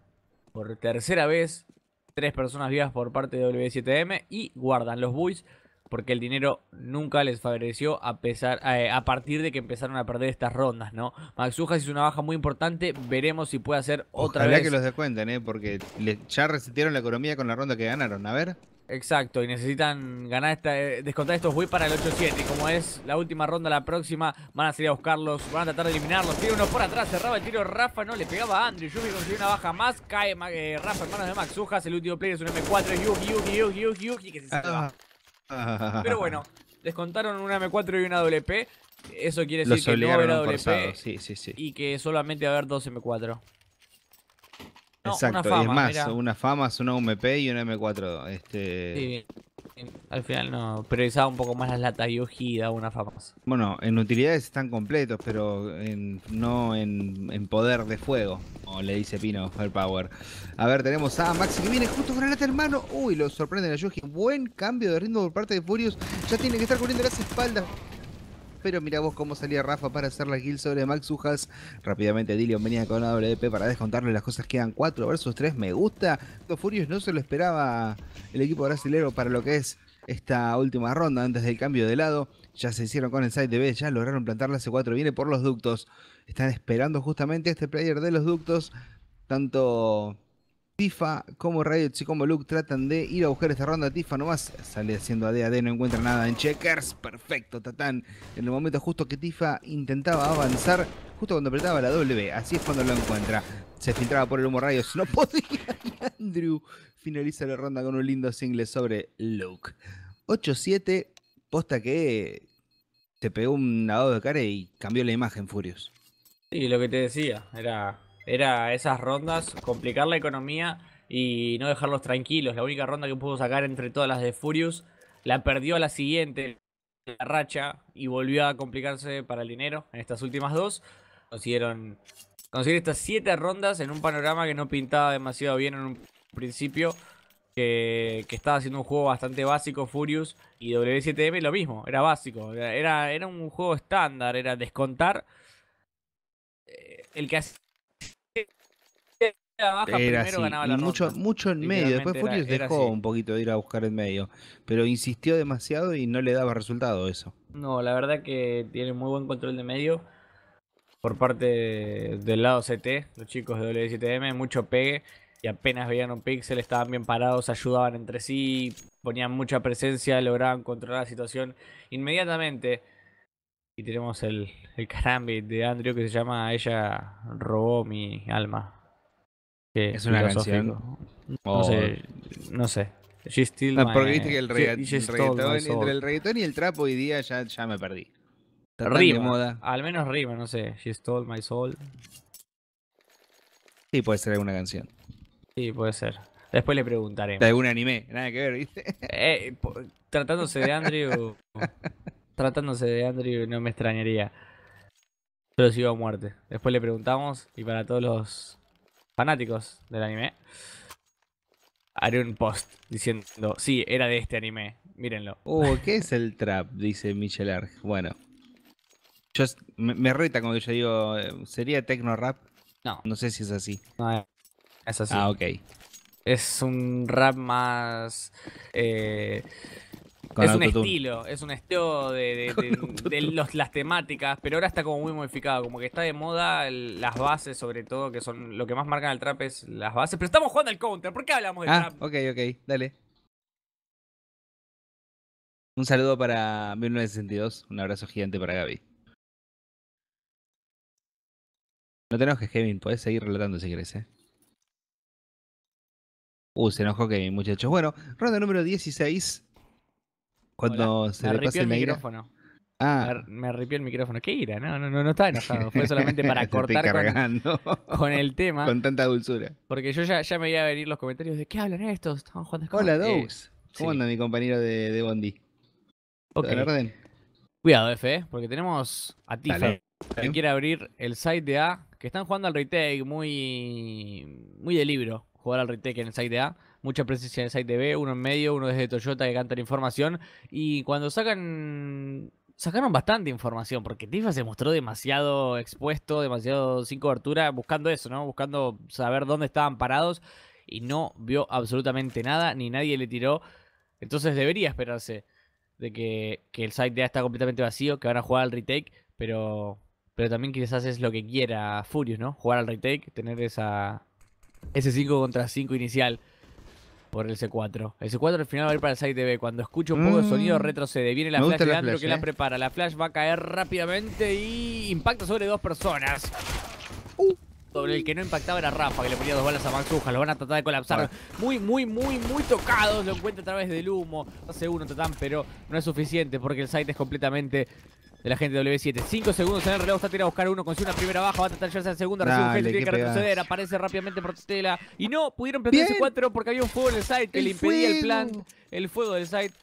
por tercera vez, tres personas vivas por parte de W7M y guardan los buis porque el dinero nunca les favoreció a, pesar, eh, a partir de que empezaron a perder estas rondas, ¿no? Maxujas hizo una baja muy importante, veremos si puede hacer otra Ojalá vez. que los descuenten, ¿eh? Porque ya resetearon la economía con la ronda que ganaron, a ver. Exacto, y necesitan ganar esta, eh, descontar estos Wii para el 8-7. como es la última ronda, la próxima, van a salir a buscarlos, van a tratar de eliminarlos. Tira uno por atrás, cerraba el tiro Rafa, no le pegaba a Andrew. Yubi consiguió una baja más, cae eh, Rafa en manos de Maxujas. El último player es un M4, Yugi, Yugi, Yugi, Yugi, Y que se salva. Ah. Pero bueno, descontaron una M4 y una WP. Eso quiere decir que no va WP. haber Sí, Y que solamente va a haber dos M4. Exacto, y es más, una fama, una UMP y una M4. Este... Sí, al final no, priorizaba un poco más las latas y ojida, una fama. Bueno, en utilidades están completos, pero no en, poder de fuego, como le dice Pino, Firepower. A ver, tenemos a Maxi que viene justo con la lata hermano. Uy, lo sorprende la Yuji. Buen cambio de ritmo por parte de Furious. Ya tiene que estar cubriendo las espaldas pero mira vos cómo salía Rafa para hacer la kill sobre Max Ujas. Rápidamente Dillion venía con AWP para descontarle las cosas. Quedan 4 versus 3, me gusta. Los Furios no se lo esperaba el equipo brasilero para lo que es esta última ronda antes del cambio de lado. Ya se hicieron con el side de B, ya lograron plantar la C4, viene por los ductos. Están esperando justamente este player de los ductos. Tanto Tifa, como Riot y como Luke tratan de ir a buscar esta ronda. Tifa nomás sale haciendo AD, no encuentra nada en Checkers. Perfecto, Tatán. En el momento justo que Tifa intentaba avanzar, justo cuando apretaba la W, así es cuando lo encuentra. Se filtraba por el humo Riot, no podía. Andrew finaliza la ronda con un lindo single sobre Luke. 8-7, posta que te pegó un lavado de cara y cambió la imagen, Furious. Sí, lo que te decía, era era esas rondas, complicar la economía y no dejarlos tranquilos. La única ronda que pudo sacar entre todas las de Furious la perdió a la siguiente, la racha, y volvió a complicarse para el dinero en estas últimas dos. Consiguieron, estas siete rondas en un panorama que no pintaba demasiado bien en un principio. Que, estaba haciendo un juego bastante básico, Furious, y W7M lo mismo, era básico, era, era un juego estándar, era descontar. Eh, el que era mucho, mucho en medio. Después Furious dejó un poquito de ir a buscar en medio. Pero insistió demasiado y no le daba resultado eso. No, la verdad que tiene muy buen control de medio. Por parte del lado CT, los chicos de W7M, mucho pegue. Y apenas veían un pixel, estaban bien parados, ayudaban entre sí, ponían mucha presencia, lograban controlar la situación inmediatamente. Y tenemos el, el de Andrew que se llama Ella robó mi alma es una canción. No sé, no sé. Ah, porque viste que el, reggaetón, entre el reggaetón y el trap hoy día ya, ya me perdí. al menos rima, no sé. She stole my soul. Sí, puede ser alguna canción. Sí, puede ser. Después le preguntaré. De algún anime, nada que ver, ¿viste? Eh, tratándose de Andrew. tratándose de Andrew, no me extrañaría. Pero si sigo a muerte. Después le preguntamos y para todos los fanáticos del anime, haré un post diciendo, sí, era de este anime, mírenlo. Uh, ¿qué es el trap? Dice Michel Arg. Bueno. Yo, me, reta cuando yo digo, eh, ¿sería techno rap? No. No sé si es así. No, eh, es así. Ah, ok. Es un rap más... Eh, es un estilo, es un estilo de, de, los, las temáticas, pero ahora está como muy modificado, como que está de moda las bases sobre todo, que son lo que más marcan al trap es las bases, pero estamos jugando al counter, ¿por qué hablamos de ah, trap? Ok, ok, dale. Un saludo para 1962, un abrazo gigante para Gaby. No tenemos que Kevin, podés seguir relatando si querés, eh. Uh, se enojó Kevin, muchachos. Bueno, ronda número 16. Cuando se me le el, micrófono. Ah. Me arrepió el micrófono. ¿Qué ira? No, no, no, no estaba enojado. Fue solamente para cortar con, el tema. con tanta dulzura. Porque yo ya, ya me iba a venir los comentarios de ¿qué hablan estos? Estaban jugando Hola, eh, Dos. ¿Cómo anda mi compañero de, Bondi? Ok. Cuidado, F, eh, porque tenemos a Tifa que quiere abrir el site de A, que están jugando al retake muy, muy de libro, jugar al retake en el site de A mucha presencia en el site de B, uno en medio, uno desde Toyota que canta la información. Y cuando sacan sacaron bastante información, porque Tifa se mostró demasiado expuesto, demasiado sin cobertura, buscando eso, ¿no? Buscando saber dónde estaban parados y no vio absolutamente nada, ni nadie le tiró. Entonces debería esperarse de que, el site de está completamente vacío, que van a jugar al retake, pero, pero también quizás haces lo que quiera Furious, ¿no? Jugar al retake, tener esa, ese 5 contra 5 inicial por el C4. El C4 al final va a ir para el site B. Cuando escucha un poco de sonido mm. retrocede. Viene la flash de Andrew que la eh. prepara. La flash va a caer rápidamente y impacta sobre dos personas. Uh. Sobre el que no impactaba era Rafa, que le ponía dos balas a Mansuja. Lo van a tratar de colapsar. Muy, muy, muy, muy tocados. Lo encuentra a través del humo. Hace uno, Tatán, pero no es suficiente porque el site es completamente de la gente de W7. 5 segundos en el reloj, está tirando a buscar uno, consigue una primera baja, va a tratar de llevarse la segunda, recibe un gel, tiene que retroceder, aparece rápidamente por Y no, pudieron plantarse 4 porque había un fuego en el site que le impedía el plan, el fuego del site,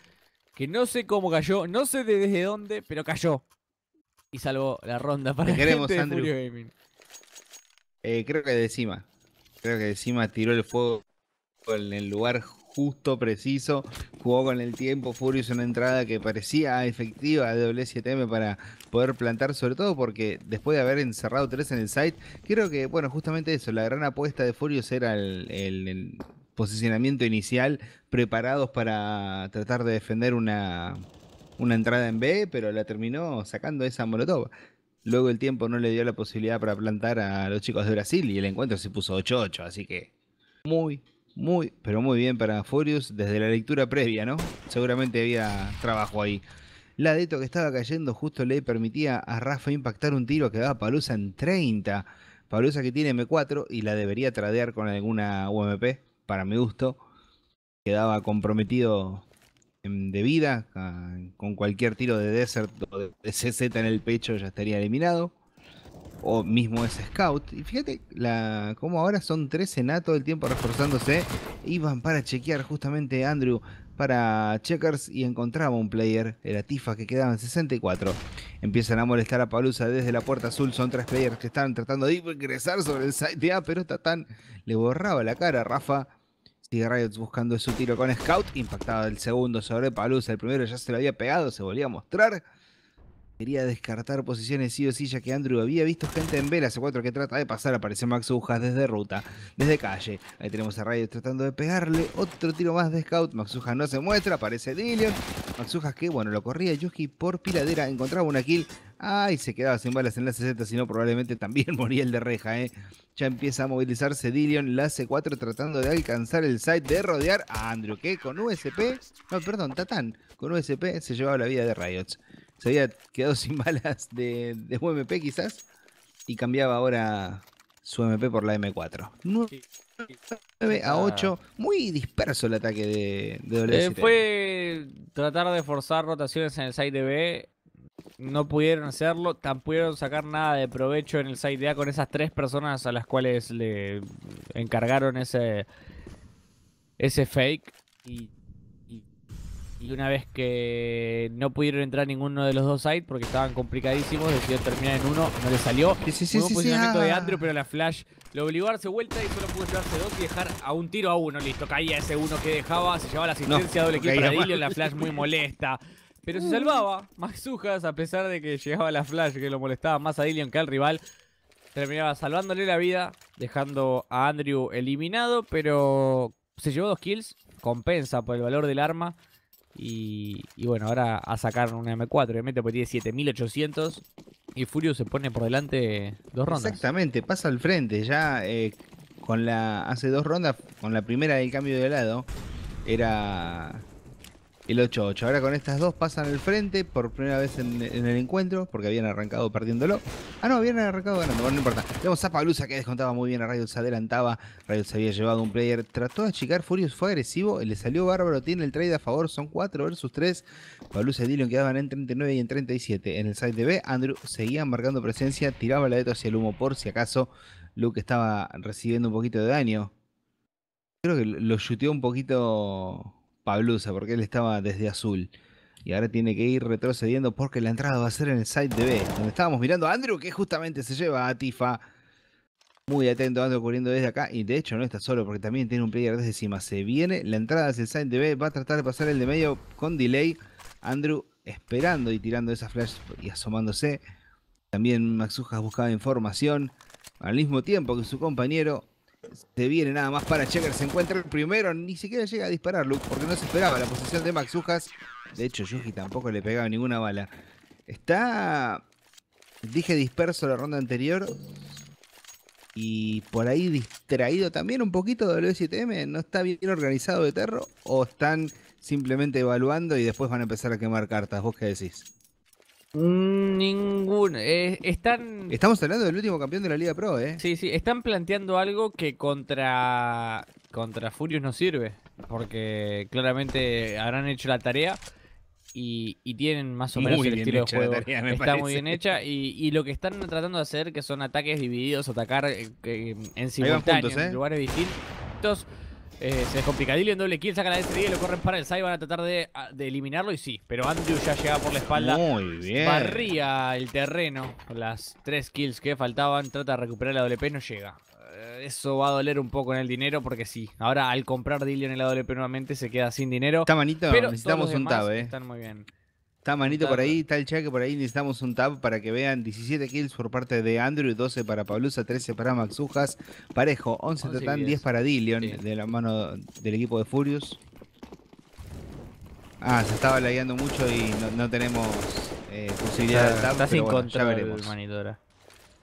que no sé cómo cayó, no sé desde dónde, pero cayó. Y salvó la ronda para la Gaming. Eh, creo que de cima, Creo que de cima tiró el fuego en el lugar justo, preciso, jugó con el tiempo, Furio una entrada que parecía efectiva de W7M para poder plantar, sobre todo porque después de haber encerrado tres en el site, creo que, bueno, justamente eso, la gran apuesta de Furious era el, posicionamiento inicial, preparados para tratar de defender una, una entrada en B, pero la terminó sacando esa molotov. Luego el tiempo no le dio la posibilidad para plantar a los chicos de Brasil y el encuentro se puso 8-8, así que muy, muy, pero muy bien para Forius desde la lectura previa, ¿no? Seguramente había trabajo ahí. La Deto que estaba cayendo justo le permitía a Rafa impactar un tiro que daba Palusa en 30. Palusa que tiene M4 y la debería tradear con alguna UMP, para mi gusto. Quedaba comprometido de vida ah, con cualquier tiro de Desert o de CZ en el pecho ya estaría eliminado o mismo es scout. Y fíjate la, cómo ahora son tres en A todo el tiempo reforzándose. Iban para chequear justamente Andrew para Checkers y encontraba un player, era Tifa, que quedaba en 64. Empiezan a molestar a Palusa desde la puerta azul. Son tres players que están tratando de ingresar sobre el site A, pero Tatán le borraba la cara a Rafa. Sigue Riot buscando su tiro con Scout. Impactaba el segundo sobre Palusa. El primero ya se lo había pegado, se volvía a mostrar. Quería descartar posiciones sí o sí, ya que Andrew había visto gente en vela hace 4 que trata de pasar. Aparece Max Ujas desde ruta, desde calle. Ahí tenemos a Riot tratando de pegarle. Otro tiro más de Scout. Max Ujas no se muestra. Aparece Dillion. Max Ujas que, bueno, lo corría Yuki por piladera. Encontraba una kill. Ay, se quedaba sin balas en la 60, si no probablemente también moría el de reja, ¿eh? Ya empieza a movilizarse Dillion, la C4 tratando de alcanzar el site, de rodear a Andrew, que con USP, no, perdón, Tatán, con USP se llevaba la vida de Riot se había quedado sin balas de, de UMP quizás y cambiaba ahora su MP por la M4. 9 a 8, ah. muy disperso el ataque de, de eh, fue tratar de forzar rotaciones en el side B, no pudieron hacerlo, tampoco pudieron sacar nada de provecho en el side A con esas tres personas a las cuales le encargaron ese, ese fake y y una vez que no pudieron entrar ninguno de los dos sites porque estaban complicadísimos, decidió terminar en uno, no le salió. Sí, sí, sí, de ah. Andrew, pero la flash lo obligó a darse vuelta y solo pudo llevarse dos y dejar a un tiro a uno. Listo, caía ese uno que dejaba, se llevaba la asistencia doble equipo para Dillion, la flash muy molesta. Pero se salvaba Sujas, a pesar de que llegaba la flash que lo molestaba más a Dillion que al rival. Terminaba salvándole la vida, dejando a Andrew eliminado, pero se llevó dos kills, compensa por el valor del arma. Y, bueno, ahora a sacar una M4, obviamente, porque tiene 7800. Y Furio se pone por delante dos rondas. Exactamente, pasa al frente. Ya eh, con la hace dos rondas, con la primera del cambio de lado, era el 8-8. Ahora con estas dos pasan al frente por primera vez en, el encuentro, porque habían arrancado perdiéndolo. Ah, no, habían arrancado ganando, bueno, no importa. Vemos a Palusa que descontaba muy bien a se adelantaba. Rayos se había llevado un player, trató de achicar, Furious fue agresivo, le salió bárbaro, tiene el trade a favor, son 4 versus 3. Palusa y Dillon quedaban en 39 y en 37. En el side de B, Andrew seguía marcando presencia, tiraba la deto hacia el humo por si acaso Luke estaba recibiendo un poquito de daño. Creo que lo chuteó un poquito Pablusa, porque él estaba desde azul. Y ahora tiene que ir retrocediendo porque la entrada va a ser en el site de B, donde estábamos mirando a Andrew, que justamente se lleva a Tifa. Muy atento, Andrew corriendo desde acá. Y de hecho no está solo, porque también tiene un player desde encima. Se viene, la entrada es el site de B, va a tratar de pasar el de medio con delay. Andrew esperando y tirando esa flash y asomándose. También Maxujas buscaba información al mismo tiempo que su compañero. Se viene nada más para Checker. Se encuentra el primero. Ni siquiera llega a dispararlo porque no se esperaba la posición de Maxujas. De hecho, Yuji tampoco le pegaba ninguna bala. Está. Dije disperso la ronda anterior. Y por ahí distraído también un poquito del W7M. ¿No está bien organizado de terro? ¿O están simplemente evaluando y después van a empezar a quemar cartas? ¿Vos qué decís? Ninguna. Eh, están. Estamos hablando del último campeón de la Liga Pro, ¿eh? Sí, sí. Están planteando algo que contra. Contra Furious no sirve. Porque claramente habrán hecho la tarea. Y, tienen más o menos el estilo de juego. Está muy bien hecha. Y, lo que están tratando de hacer, que son ataques divididos, atacar eh, en simultáneo en eh. lugares distintos eh, se descomplica en doble kill, saca la 3 y lo corren para el side, van a tratar de, eliminarlo y sí. Pero Andrew ya llega por la espalda. Muy bien. Barría el terreno. Las tres kills que faltaban, trata de recuperar la p no llega. Eh, eso va a doler un poco en el dinero porque sí. Ahora al comprar Dillion en la WP nuevamente se queda sin dinero. Está manito, pero necesitamos un tab, eh. Están muy bien. Está manito por ahí, está el cheque por ahí. Necesitamos un tab para que vean 17 kills por parte de Andrew, 12 para Pablusa, 13 para Maxujas, parejo, 11 oh, 10 para Dillion, de la mano del equipo de Furious. Ah, se estaba lagueando mucho y no, tenemos eh, posibilidad de tab. pero ya veremos.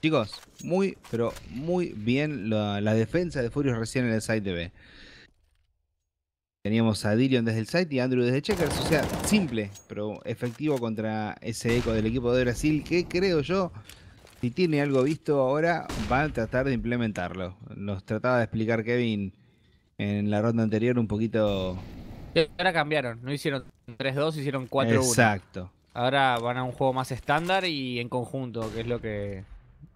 Chicos, muy, pero muy bien la, la defensa de Furious recién en el site de B. Teníamos a Dillion desde el site y a Andrew desde Checkers. O sea, simple, pero efectivo contra ese eco del equipo de Brasil que creo yo, si tiene algo visto ahora, van a tratar de implementarlo. Nos trataba de explicar Kevin en la ronda anterior un poquito... Ahora cambiaron, no hicieron 3-2, hicieron 4-1. Exacto. Ahora van a un juego más estándar y en conjunto, que es lo que...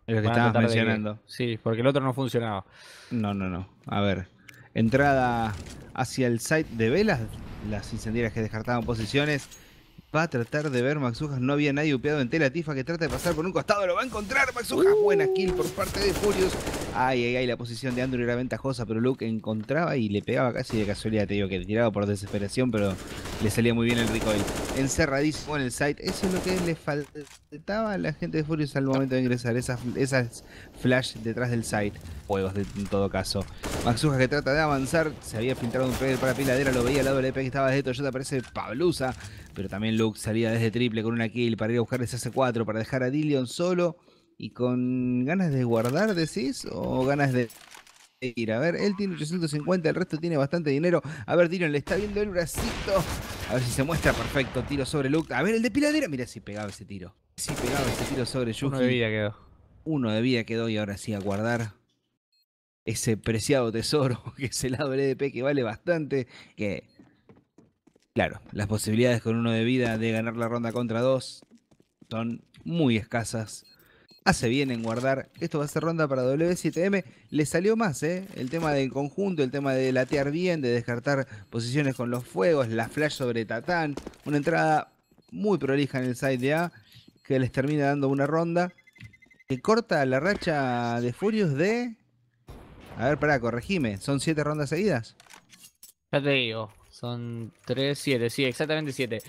Es lo que estabas mencionando. Sí, porque el otro no funcionaba. No, no, no. A ver. Entrada hacia el site de velas, las incendiarias que descartaban posiciones. Va a tratar de ver Maxujas, no había nadie upeado en Tela Tifa que trata de pasar por un costado, lo va a encontrar Maxujas. Buena kill por parte de Furious, Ay, ay, ay, la posición de Andrew era ventajosa, pero Luke encontraba y le pegaba casi de casualidad, te digo que tiraba por desesperación, pero le salía muy bien el recoil. Encerradísimo en el site, eso es lo que le faltaba a la gente de Furious al momento de ingresar, esas, esas flash detrás del site, juegos en todo caso. Maxuja que trata de avanzar, se había filtrado un player para piladera, lo veía al lado del EP que estaba de Toyota, parece Pablusa, pero también Luke salía desde triple con una kill para ir a buscar ese C4, para dejar a Dillion solo ¿Y con ganas de guardar, decís? ¿O ganas de ir? A ver, él tiene 850, el resto tiene bastante dinero. A ver, tiro le está viendo el bracito. A ver si se muestra perfecto. Tiro sobre Luke. A ver, el de piladera. Mira si pegaba ese tiro. Si pegaba ese tiro sobre Yuki. Uno de vida quedó. Uno de vida quedó y ahora sí a guardar ese preciado tesoro que es el pe que vale bastante. Que, claro, las posibilidades con uno de vida de ganar la ronda contra dos son muy escasas se viene en guardar. Esto va a ser ronda para W7M. Le salió más, ¿eh? El tema del conjunto, el tema de latear bien, de descartar posiciones con los fuegos, la flash sobre Tatán. Una entrada muy prolija en el side de A que les termina dando una ronda que corta la racha de Furious de... A ver, pará, corregime. ¿Son siete rondas seguidas? Ya te digo. Son 3, 7, sí, exactamente 7.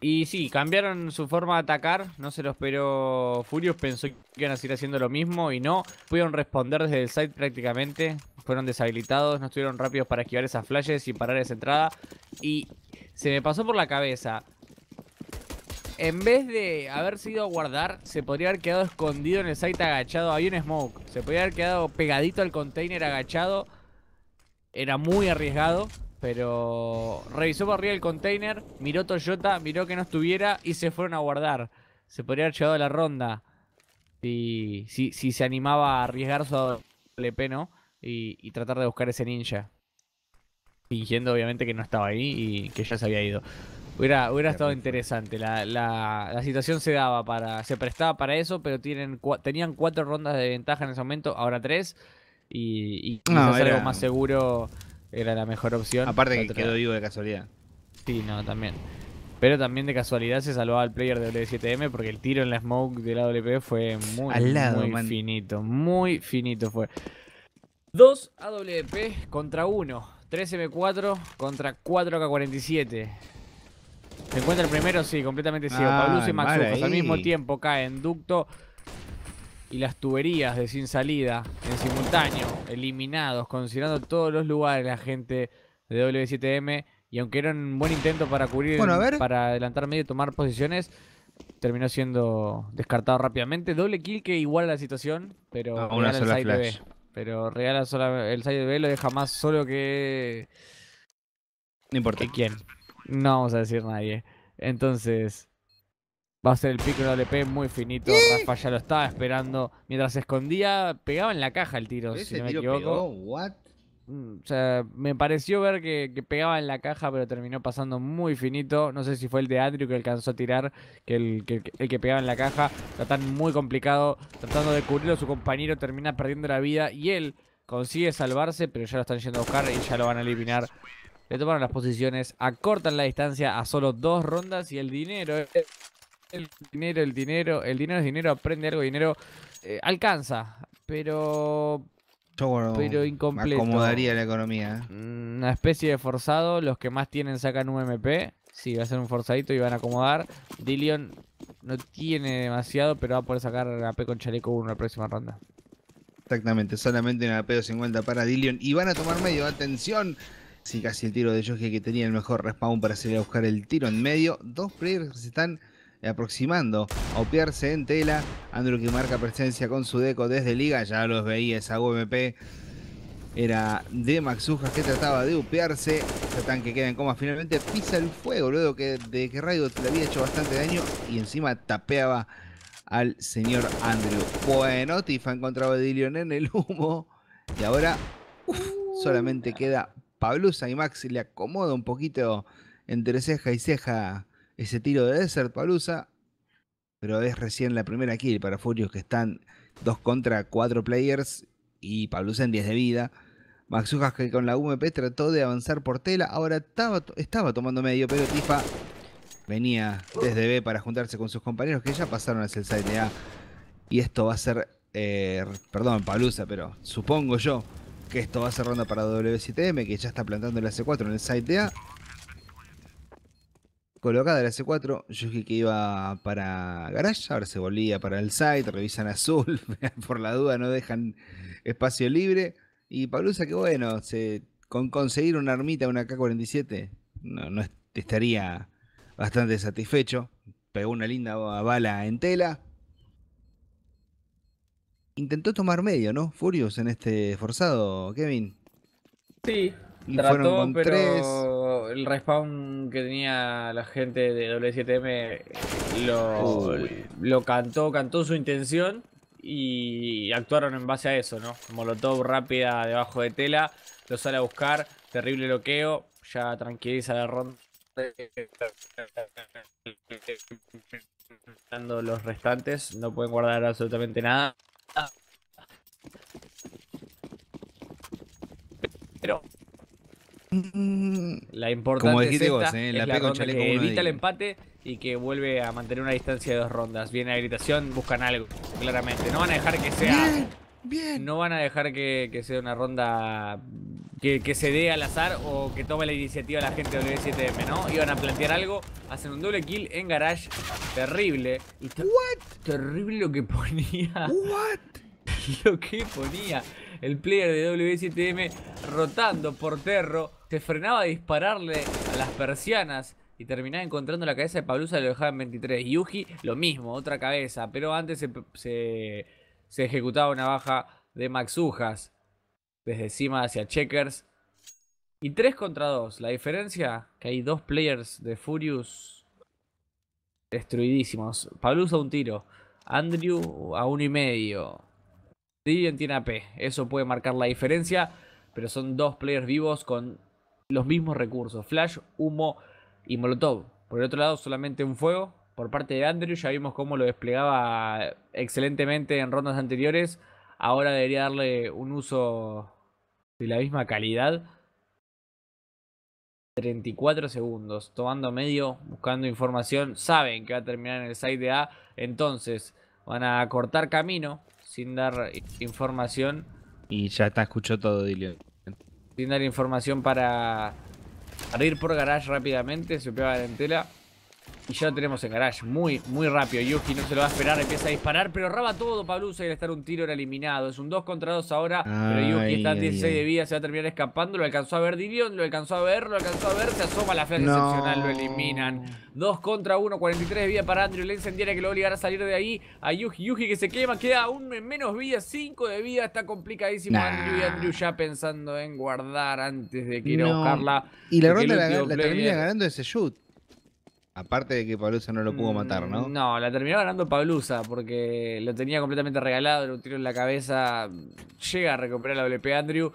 Y sí, cambiaron su forma de atacar, no se lo esperó Furious, pensó que iban a seguir haciendo lo mismo y no. Pudieron responder desde el site prácticamente, fueron deshabilitados, no estuvieron rápidos para esquivar esas flashes y parar esa entrada. Y se me pasó por la cabeza, en vez de haber sido a guardar, se podría haber quedado escondido en el site agachado. Había un smoke. Se podría haber quedado pegadito al container agachado. Era muy arriesgado pero revisó por arriba el container, miró Toyota, miró que no estuviera y se fueron a guardar. Se podría haber llegado la ronda si, si, se animaba a arriesgar su LP, ¿no? Y, y, tratar de buscar ese ninja. Fingiendo obviamente que no estaba ahí y que ya se había ido. Hubiera, hubiera estado interesante. La, situación se daba para. se prestaba para eso, pero tienen, tenían cuatro rondas de ventaja en ese momento, ahora tres. Y, quizás algo más seguro era la mejor opción. Aparte que te quedó vivo de casualidad. Sí, no, también. Pero también de casualidad se salvaba al player de W7M porque el tiro en la smoke del AWP fue muy, muy finito. Muy finito fue. 2 AWP contra 1. 3 M4 contra 4 K47. Se encuentra el primero, sí, completamente ciego. Ah, y al mismo tiempo caen. Ducto y las tuberías de sin salida en simultáneo, eliminados, considerando todos los lugares la gente de W7M. Y aunque era un buen intento para cubrir, para adelantar medio y tomar posiciones, terminó siendo descartado rápidamente. Doble kill que iguala la situación, pero el Pero regala el side B, lo deja más solo que. No importa. ¿Quién? No vamos a decir nadie. Entonces, Va a ser el pico de LP muy finito. Rafa ya lo estaba esperando. Mientras se escondía, pegaba en la caja el tiro, si no me equivoco. Mm, o sea, me pareció ver que, pegaba en la caja, pero terminó pasando muy finito. No sé si fue el de Andrew que alcanzó a tirar, que el que, el que pegaba en la caja. Tratan muy complicado, tratando de cubrirlo. Su compañero termina perdiendo la vida y él consigue salvarse, pero ya lo están yendo a buscar y ya lo van a eliminar le tomaron las posiciones, acortan la distancia a solo dos rondas y el dinero el dinero, el dinero, el dinero es dinero, aprende algo, dinero eh, alcanza, pero pero incompleto. acomodaría la economía. ¿eh? Una especie de forzado, los que más tienen sacan un MP, sí, va a ser un forzadito y van a acomodar. Dillion no tiene demasiado, pero va a poder sacar AP con chaleco 1 la próxima ronda. Exactamente, solamente una AP 50 para Dillion y van a tomar medio, atención. si casi el tiro de Yoshi que tenía el mejor respawn para salir a buscar el tiro en medio. Dos players se están aproximando a opiarse en tela. Andrew que marca presencia con su deco desde liga, ya los veía esa UMP. Era de Maxujas que trataba de upearse. tan que queda en coma. Finalmente pisa el fuego luego que, de que Raido le había hecho bastante daño y encima tapeaba al señor Andrew. Bueno, Tifa encontraba a Dillion en el humo. Y ahora solamente queda Pablusa y Max. Le acomoda un poquito entre ceja y ceja ese tiro de Desert Palusa, pero es recién la primera kill para Furious que están 2 contra 4 players y Palusa en 10 de vida. Maxujas que con la UMP trató de avanzar por tela, ahora estaba, estaba tomando medio, pero Tifa venía desde B para juntarse con sus compañeros que ya pasaron hacia el side de A. Y esto va a ser, eh, perdón, Palusa, pero supongo yo que esto va a ser ronda para W7M, que ya está plantando la C4 en el site A colocada la C4. Yo dije que iba para Garage, ahora se volvía para el site, revisan azul, por la duda no dejan espacio libre. Y Pablusa, que bueno, se, con conseguir una armita, una K-47, no, estaría bastante satisfecho. Pegó una linda bala en tela. Intentó tomar medio, ¿no? Furious en este forzado, Kevin. Sí, y trató, pero... tres el respawn que tenía la gente de W7M lo, cantó, cantó su intención y actuaron en base a eso, ¿no? Molotov rápida debajo de tela, lo sale a buscar, terrible bloqueo ya tranquiliza la ronda. Los restantes no pueden guardar absolutamente nada. Pero Mm, la importante es, la que evita el empate y que vuelve a mantener una distancia de dos rondas. Viene la habilitación, buscan algo, claramente. No van a dejar que sea... Bien, No van a dejar que, sea una ronda que, se dé al azar o que tome la iniciativa la gente de W7M, ¿no? Iban a plantear algo, hacen un doble kill en garage, terrible. Terrible lo que ponía. What? lo que ponía el player de W7M rotando por terro se frenaba a dispararle a las persianas y terminaba encontrando la cabeza de Pablusa y lo dejaba en 23. Yuji, lo mismo, otra cabeza, pero antes se, ejecutaba una baja de Maxujas desde cima hacia Checkers. Y 3 contra 2, la diferencia que hay dos players de Furious destruidísimos. Pablusa un tiro, Andrew a uno y medio. Dillian tiene AP, eso puede marcar la diferencia, pero son dos players vivos con los mismos recursos, flash, humo y molotov. Por el otro lado, solamente un fuego por parte de Andrew, ya vimos cómo lo desplegaba excelentemente en rondas anteriores, ahora debería darle un uso de la misma calidad. 34 segundos, tomando medio, buscando información, saben que va a terminar en el site de A, entonces van a cortar camino sin dar información. Y ya está, escuchó todo, Dilio la información para, abrir ir por garage rápidamente, se la la y ya lo tenemos en garage. Muy, muy rápido. Yuki no se lo va a esperar. Empieza a disparar. Pero raba todo. se y al estar un tiro era eliminado. Es un 2 contra 2 ahora. pero Yuki está a 16 de vida. Se va a terminar escapando. Lo alcanzó a ver Divion Lo alcanzó a ver. Lo alcanzó a ver. Se asoma la fe excepcional. Lo eliminan. 2 contra 1. 43 de vida para Andrew. Le encendiera que lo obligara a salir de ahí. A Yuki. Yuki que se quema. Queda aún menos vida. 5 de vida. Está complicadísimo Andrew. Y Andrew ya pensando en guardar antes de que ir a buscarla. Y la ronda la termina ganando ese shoot. Aparte de que Pablusa no lo pudo mm, matar, ¿no? No, la terminó ganando Pablusa porque lo tenía completamente regalado, lo un tiro en la cabeza. Llega a recuperar la WP Andrew,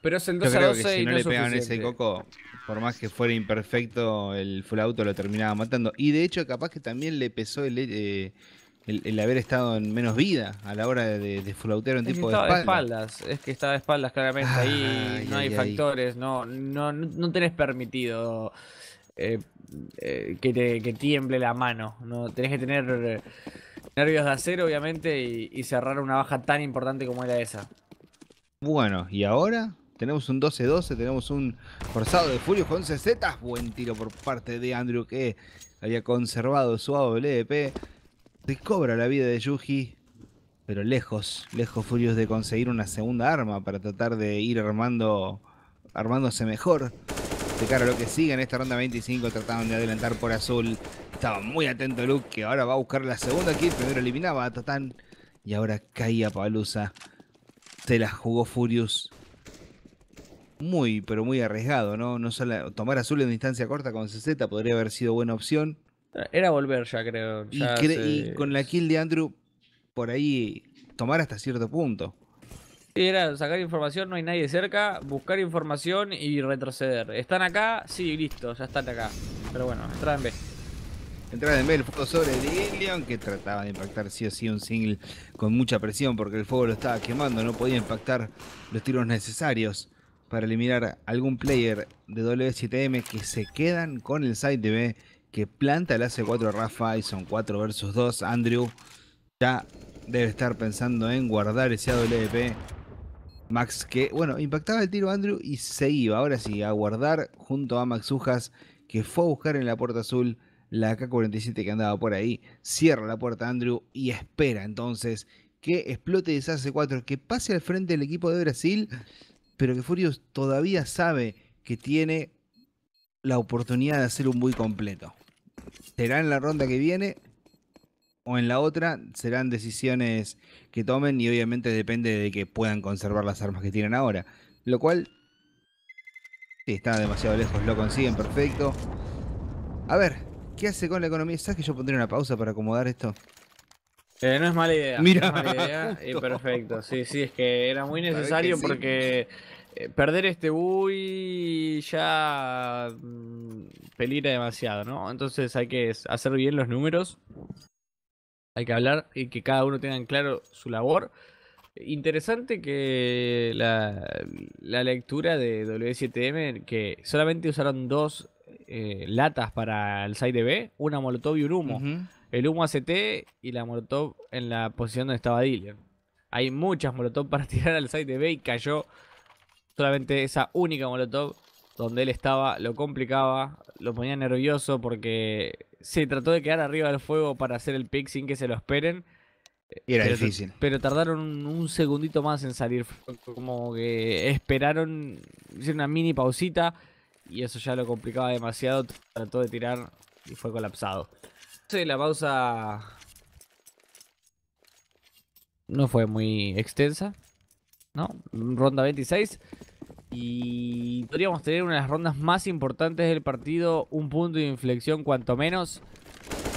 pero es el 2 a 12 si no, le pegan ese coco, por más que fuera imperfecto, el full auto lo terminaba matando. Y de hecho, capaz que también le pesó el, eh, el, haber estado en menos vida a la hora de, de full autear un tipo de espaldas. Es que estaba de espaldas, claramente. Ahí no hay factores, no, no, no tenés permitido. Eh, eh, que, tiemble la mano. ¿no? Tenés que tener eh, nervios de acero, obviamente, y, cerrar una baja tan importante como era esa. Bueno, y ahora tenemos un 12-12, tenemos un forzado de Furious con 11 Buen tiro por parte de Andrew que había conservado su AWP. Recobra la vida de Yuji. Pero lejos, lejos Furios de conseguir una segunda arma para tratar de ir armando, armándose mejor. De este cara a lo que sigue en esta ronda 25, trataban de adelantar por azul. Estaba muy atento Luke, que ahora va a buscar la segunda kill. Primero eliminaba a Tatán y ahora caía Palusa. Se la jugó Furious muy, pero muy arriesgado, ¿no? no tomar azul en distancia corta con CZ podría haber sido buena opción. Era volver ya, creo. y, con la kill de Andrew, por ahí tomar hasta cierto punto. Era sacar información, no hay nadie cerca, buscar información y retroceder. ¿Están acá? Sí, listo, ya están acá. Pero bueno, entrada en B. Entrada en B, el fuego sobre Dillion, que trataba de impactar sí o sí un single con mucha presión porque el fuego lo estaba quemando, no podía impactar los tiros necesarios para eliminar algún player de W7M que se quedan con el side de B, que planta el AC4 Rafa y son 4 versus 2. Andrew ya debe estar pensando en guardar ese AWP Max que, bueno, impactaba el tiro Andrew y se iba, ahora sí, a guardar junto a Max Ujas, que fue a buscar en la puerta azul la K-47 que andaba por ahí. Cierra la puerta Andrew y espera entonces que explote esa C4, que pase al frente del equipo de Brasil, pero que Furios todavía sabe que tiene la oportunidad de hacer un muy completo. Será en la ronda que viene, o en la otra serán decisiones que tomen y obviamente depende de que puedan conservar las armas que tienen ahora. Lo cual, Si está demasiado lejos, lo consiguen, perfecto. A ver, ¿qué hace con la economía? ¿Sabes que yo pondría una pausa para acomodar esto? Eh, no es mala idea. Mira, es eh, perfecto, sí, sí, es que era muy necesario porque eh, perder este buy ya mm, peligra demasiado, ¿no? Entonces hay que hacer bien los números hay que hablar y que cada uno tenga en claro su labor. Interesante que la, lectura de W7M, que solamente usaron dos eh, latas para el side B, una molotov y un humo. El humo ACT y la molotov en la posición donde estaba Dillian. Hay muchas molotov para tirar al side B y cayó solamente esa única molotov donde él estaba, lo complicaba, lo ponía nervioso porque se trató de quedar arriba del fuego para hacer el pick sin que se lo esperen. Y era pero, difícil. Pero tardaron un segundito más en salir. Como que esperaron, hicieron una mini pausita y eso ya lo complicaba demasiado. Trató de tirar y fue colapsado. Sí, la pausa no fue muy extensa. ¿No? Ronda 26 y podríamos tener una de las rondas más importantes del partido, un punto de inflexión cuanto menos.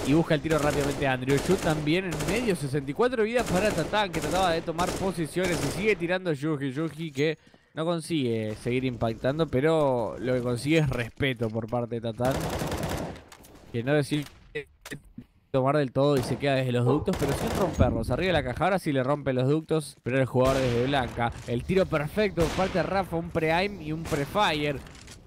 Y busca el tiro rápidamente a Andrew Yu. también en medio, 64 vidas para Tatán que trataba de tomar posiciones y sigue tirando Yuji, Yuji que no consigue seguir impactando, pero lo que consigue es respeto por parte de Tatán. Que no decir tomar del todo y se queda desde los ductos, pero sin romperlos. Arriba de la caja, ahora sí le rompe los ductos, pero el jugador desde blanca. El tiro perfecto, Falta Rafa, un pre-aim y un pre-fire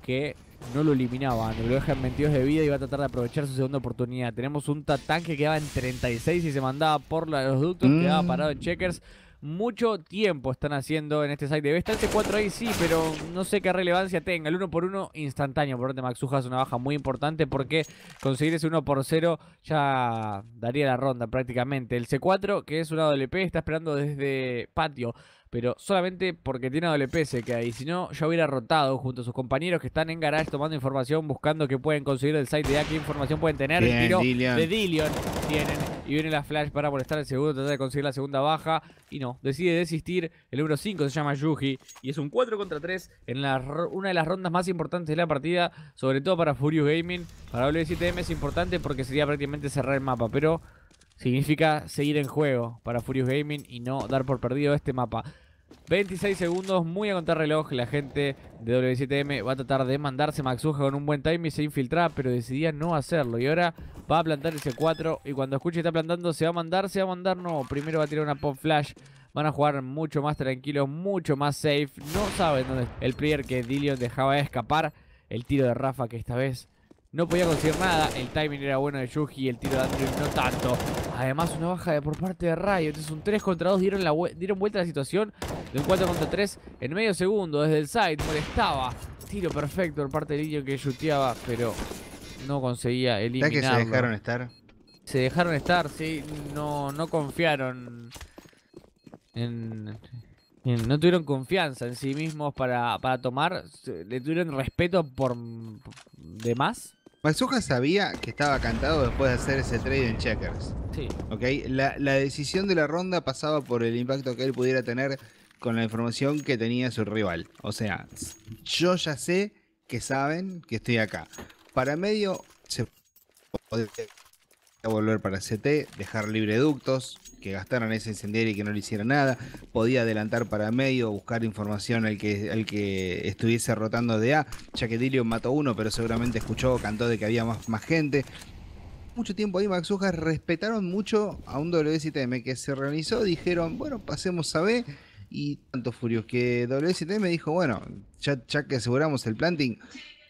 que no lo eliminaban. Lo deja en 22 de vida y va a tratar de aprovechar su segunda oportunidad. Tenemos un Tatán que quedaba en 36 y se mandaba por los ductos, quedaba mm. parado en checkers mucho tiempo están haciendo en este site. Debe estar c 4 ahí, sí, pero no sé qué relevancia tenga. El 1 por 1 instantáneo. Por tanto, Maxuja es una baja muy importante porque conseguir ese 1 por 0 ya daría la ronda prácticamente. El C4, que es un LP e está esperando desde patio pero solamente porque tiene WPS que que ahí. Si no, ya hubiera rotado junto a sus compañeros que están en garage tomando información, buscando que pueden conseguir del site de A, qué información pueden tener. de Dillion tienen. Y viene la flash para molestar el segundo, tratar de conseguir la segunda baja. Y no, decide desistir. El número 5 se llama Yuji. Y es un 4 contra 3 en una de las rondas más importantes de la partida. Sobre todo para Furious Gaming. Para W7M es importante porque sería prácticamente cerrar el mapa. Pero Significa seguir en juego para Furious Gaming y no dar por perdido este mapa. 26 segundos, muy a contar reloj. La gente de W7M va a tratar de mandarse Maxuja con un buen time y se infiltraba, pero decidía no hacerlo. Y ahora va a plantar el C4 y cuando escuche está plantando se va a mandar, se va a mandar. No, primero va a tirar una pop flash. Van a jugar mucho más tranquilos, mucho más safe. No saben dónde el player que Dillion dejaba escapar. El tiro de Rafa que esta vez no podía conseguir nada. El timing era bueno de Yuji, el tiro de Andrew no tanto. Además, una baja de por parte de Rayo entonces un 3 contra 2. Dieron, la, dieron vuelta a la situación de un 4 contra 3 en medio segundo. Desde el side molestaba. Tiro perfecto por parte de que chuteaba, pero no conseguía eliminarlo. que se dejaron estar? Se dejaron estar, sí. No, no confiaron en, no tuvieron confianza en sí mismos para, para tomar, le tuvieron respeto por demás Masuja sabía que estaba cantado después de hacer ese trade en Checkers. Sí. La, la, decisión de la ronda pasaba por el impacto que él pudiera tener con la información que tenía su rival. O sea, yo ya sé que saben que estoy acá. Para medio se puede volver para CT, dejar libre ductos, que gastaran ese incendiario y que no le hiciera nada, podía adelantar para medio, buscar información al que, que estuviese rotando de A, ya que Dilio mató uno, pero seguramente escuchó, cantó de que había más, más gente. Mucho tiempo ahí Max respetaron mucho a un WSTM que se realizó, dijeron, bueno, pasemos a B, y tanto furios que WSTM dijo, bueno, ya, ya que aseguramos el planting,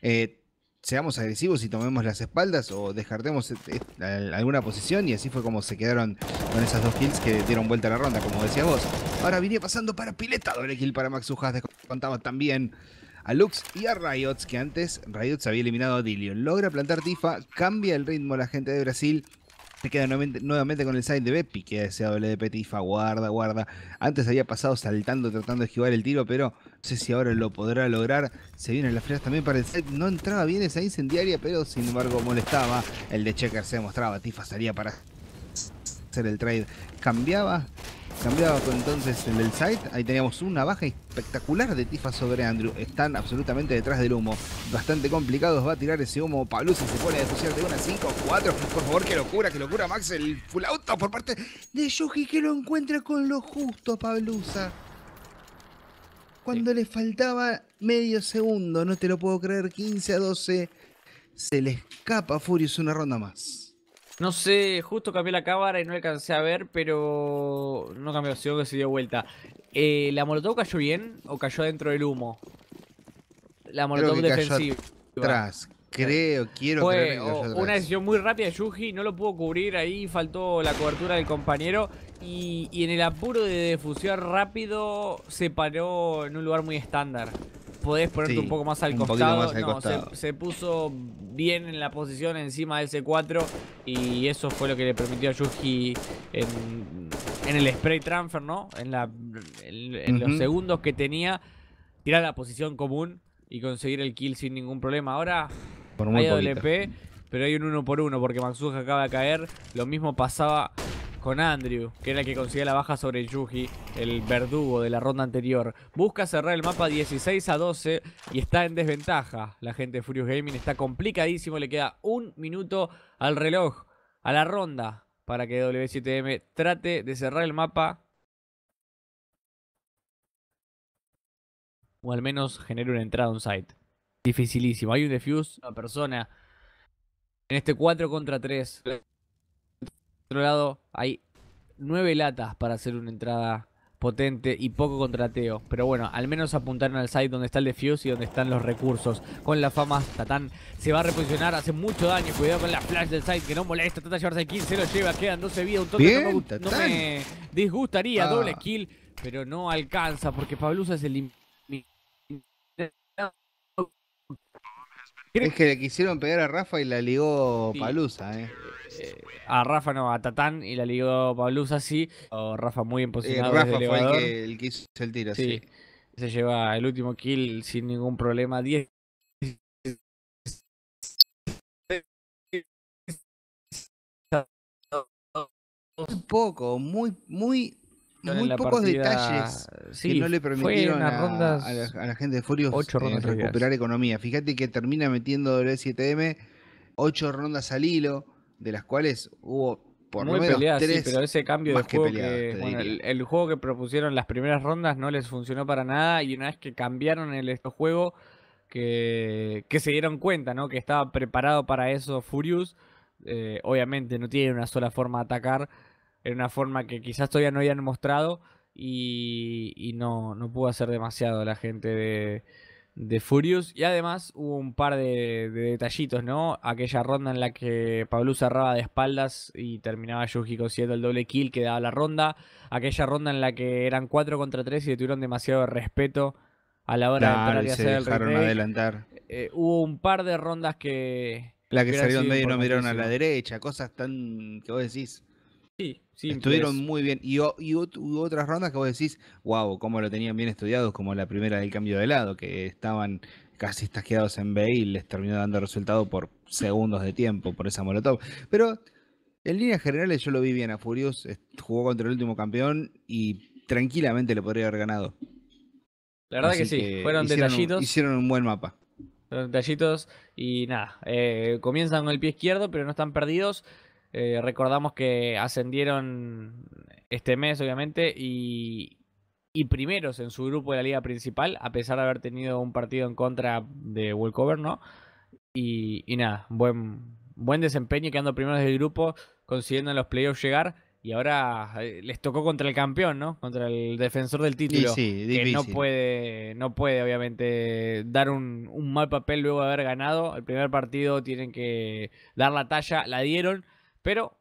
eh, seamos agresivos y tomemos las espaldas o descartemos eh, eh, alguna posición y así fue como se quedaron con esas dos kills que dieron vuelta a la ronda, como decía vos. Ahora viene pasando para Pileta, doble kill para Max Ujas, contaba también a Lux y a Riots, que antes Riots había eliminado a Dillion. Logra plantar Tifa, cambia el ritmo la gente de Brasil se queda nuevamente, con el side de Bepi, que es doble de guarda, guarda. Antes había pasado saltando, tratando de esquivar el tiro, pero no sé si ahora lo podrá lograr. Se vienen las frías también para el side. No entraba bien esa incendiaria, pero sin embargo molestaba. El de Checker se mostraba Tifa salía para hacer el trade. Cambiaba Cambiaba entonces el del site. Ahí teníamos una baja espectacular de Tifa sobre Andrew. Están absolutamente detrás del humo. Bastante complicados. Va a tirar ese humo. Pablusa se pone a de una 5-4. Por favor, qué locura, qué locura, Max. El full auto por parte de Yuji que lo encuentra con lo justo, Pablusa. Cuando le faltaba medio segundo, no te lo puedo creer, 15 a 12. Se le escapa a Furious una ronda más. No sé, justo cambié la cámara y no alcancé a ver, pero no cambió, sino que se dio vuelta. Eh, ¿La molotov cayó bien o cayó dentro del humo? La molotov defensiva. atrás. Creo, quiero que una decisión muy rápida de Yuji, no lo pudo cubrir ahí, faltó la cobertura del compañero. Y, y en el apuro de defusión rápido se paró en un lugar muy estándar podés ponerte un poco más al costado. Se, puso bien en la posición encima de ese 4 y eso fue lo que le permitió a Yuji en, en el spray transfer, ¿no? En, la, en, los segundos que tenía, tirar la posición común y conseguir el kill sin ningún problema. Ahora hay AWP, pero hay un uno por uno porque Maxuja acaba de caer. Lo mismo pasaba con Andrew, que era el que consiguió la baja sobre Yuji, el verdugo de la ronda anterior. Busca cerrar el mapa 16 a 12 y está en desventaja. La gente de Furious Gaming está complicadísimo, le queda un minuto al reloj, a la ronda, para que W7M trate de cerrar el mapa. O al menos genere una entrada on site. Dificilísimo. Hay un defuse, una persona. En este 4 contra 3, otro lado hay nueve latas para hacer una entrada potente y poco contrateo. Pero bueno, al menos apuntaron al site donde está el defuse y donde están los recursos. Con la fama, Tatán se va a reposicionar, hace mucho daño. Cuidado con la flash del site que no molesta. Trata de llevarse el kill, se lo lleva, quedan 12 vidas. Un toque no, me, no disgustaría, ah. doble kill, pero no alcanza porque Pablusa es el... Es que le quisieron pegar a Rafa y la ligó Pablusa, eh. Eh, a Rafa, no, a Tatán y la ligó Pablus así. O Rafa muy imposible eh, Rafa fue el que, el el tiro, sí. Se lleva el último kill sin ningún problema. 10 muy poco, muy, muy, muy pocos detalles que no le permitieron a, la, gente de Furios eh, recuperar economía. Fíjate que termina metiendo el 7M Ocho rondas al hilo de las cuales hubo por lo menos pero ese cambio de juego el, juego que propusieron las primeras rondas no les funcionó para nada y una vez que cambiaron el juego que, se dieron cuenta, ¿no? Que estaba preparado para eso Furious. Eh, obviamente no tiene una sola forma de atacar, en una forma que quizás todavía no habían mostrado y, y no, no pudo hacer demasiado la gente de, de Furious. Y además hubo un par de, detallitos, ¿no? Aquella ronda en la que Pablo cerraba de espaldas y terminaba Yuji consiguiendo el doble kill que daba la ronda. Aquella ronda en la que eran 4 contra 3 y le tuvieron demasiado respeto a la hora de entrar hacer adelantar. Eh, hubo un par de rondas que. La que salieron medio y no miraron a la derecha, cosas tan que vos decís. Estuvieron muy bien. Y, hubo otras rondas que vos decís, Guau, cómo lo tenían bien estudiados, como la primera del cambio de lado, que estaban casi quedados en B y les terminó dando resultado por segundos de tiempo, por esa molotov. Pero en líneas generales yo lo vi bien a Furious, eh, jugó contra el último campeón y tranquilamente le podría haber ganado. La verdad que sí, fueron detallitos. hicieron un buen mapa. detallitos y nada, eh, comienzan con el pie izquierdo, pero no están perdidos. Eh, recordamos que ascendieron este mes, obviamente, y, primeros en su grupo de la liga principal, a pesar de haber tenido un partido en contra de Walkover, ¿no? Y, nada, buen, buen desempeño quedando primeros del grupo, consiguiendo en los playoffs llegar. Y ahora eh, les tocó contra el campeón, ¿no? Contra el defensor del título. que no puede, no puede, obviamente, dar un mal papel luego de haber ganado. El primer partido tienen que dar la talla, la dieron pero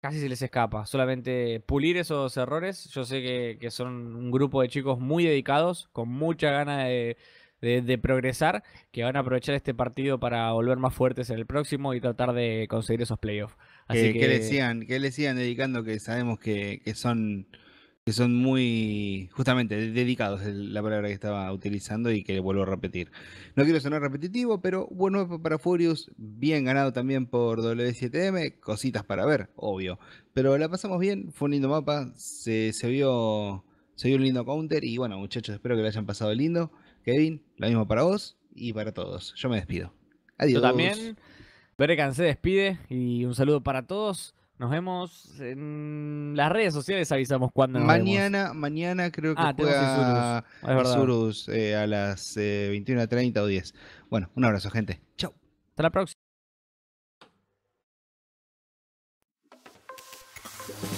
casi se les escapa. Solamente pulir esos errores. Yo sé que, son un grupo de chicos muy dedicados, con mucha gana de, progresar, que van a aprovechar este partido para volver más fuertes en el próximo y tratar de conseguir esos playoffs. Así que, que... le sigan, dedicando, que sabemos que, que son que son muy, justamente, dedicados, es la palabra que estaba utilizando y que vuelvo a repetir. No quiero sonar repetitivo, pero bueno para Furious, bien ganado también por W7M, cositas para ver, obvio. Pero la pasamos bien, fue un lindo mapa, se, se vio, se vio un lindo counter y bueno muchachos, espero que lo hayan pasado lindo. Kevin, lo mismo para vos y para todos. Yo me despido. Adiós. Yo también. Berekan se despide y un saludo para todos. Nos vemos en las redes sociales, avisamos cuándo nos mañana, vemos. Mañana creo que ah, juega eh, a las 21.30 eh, o 10. Bueno, un abrazo, gente. chao Hasta la próxima.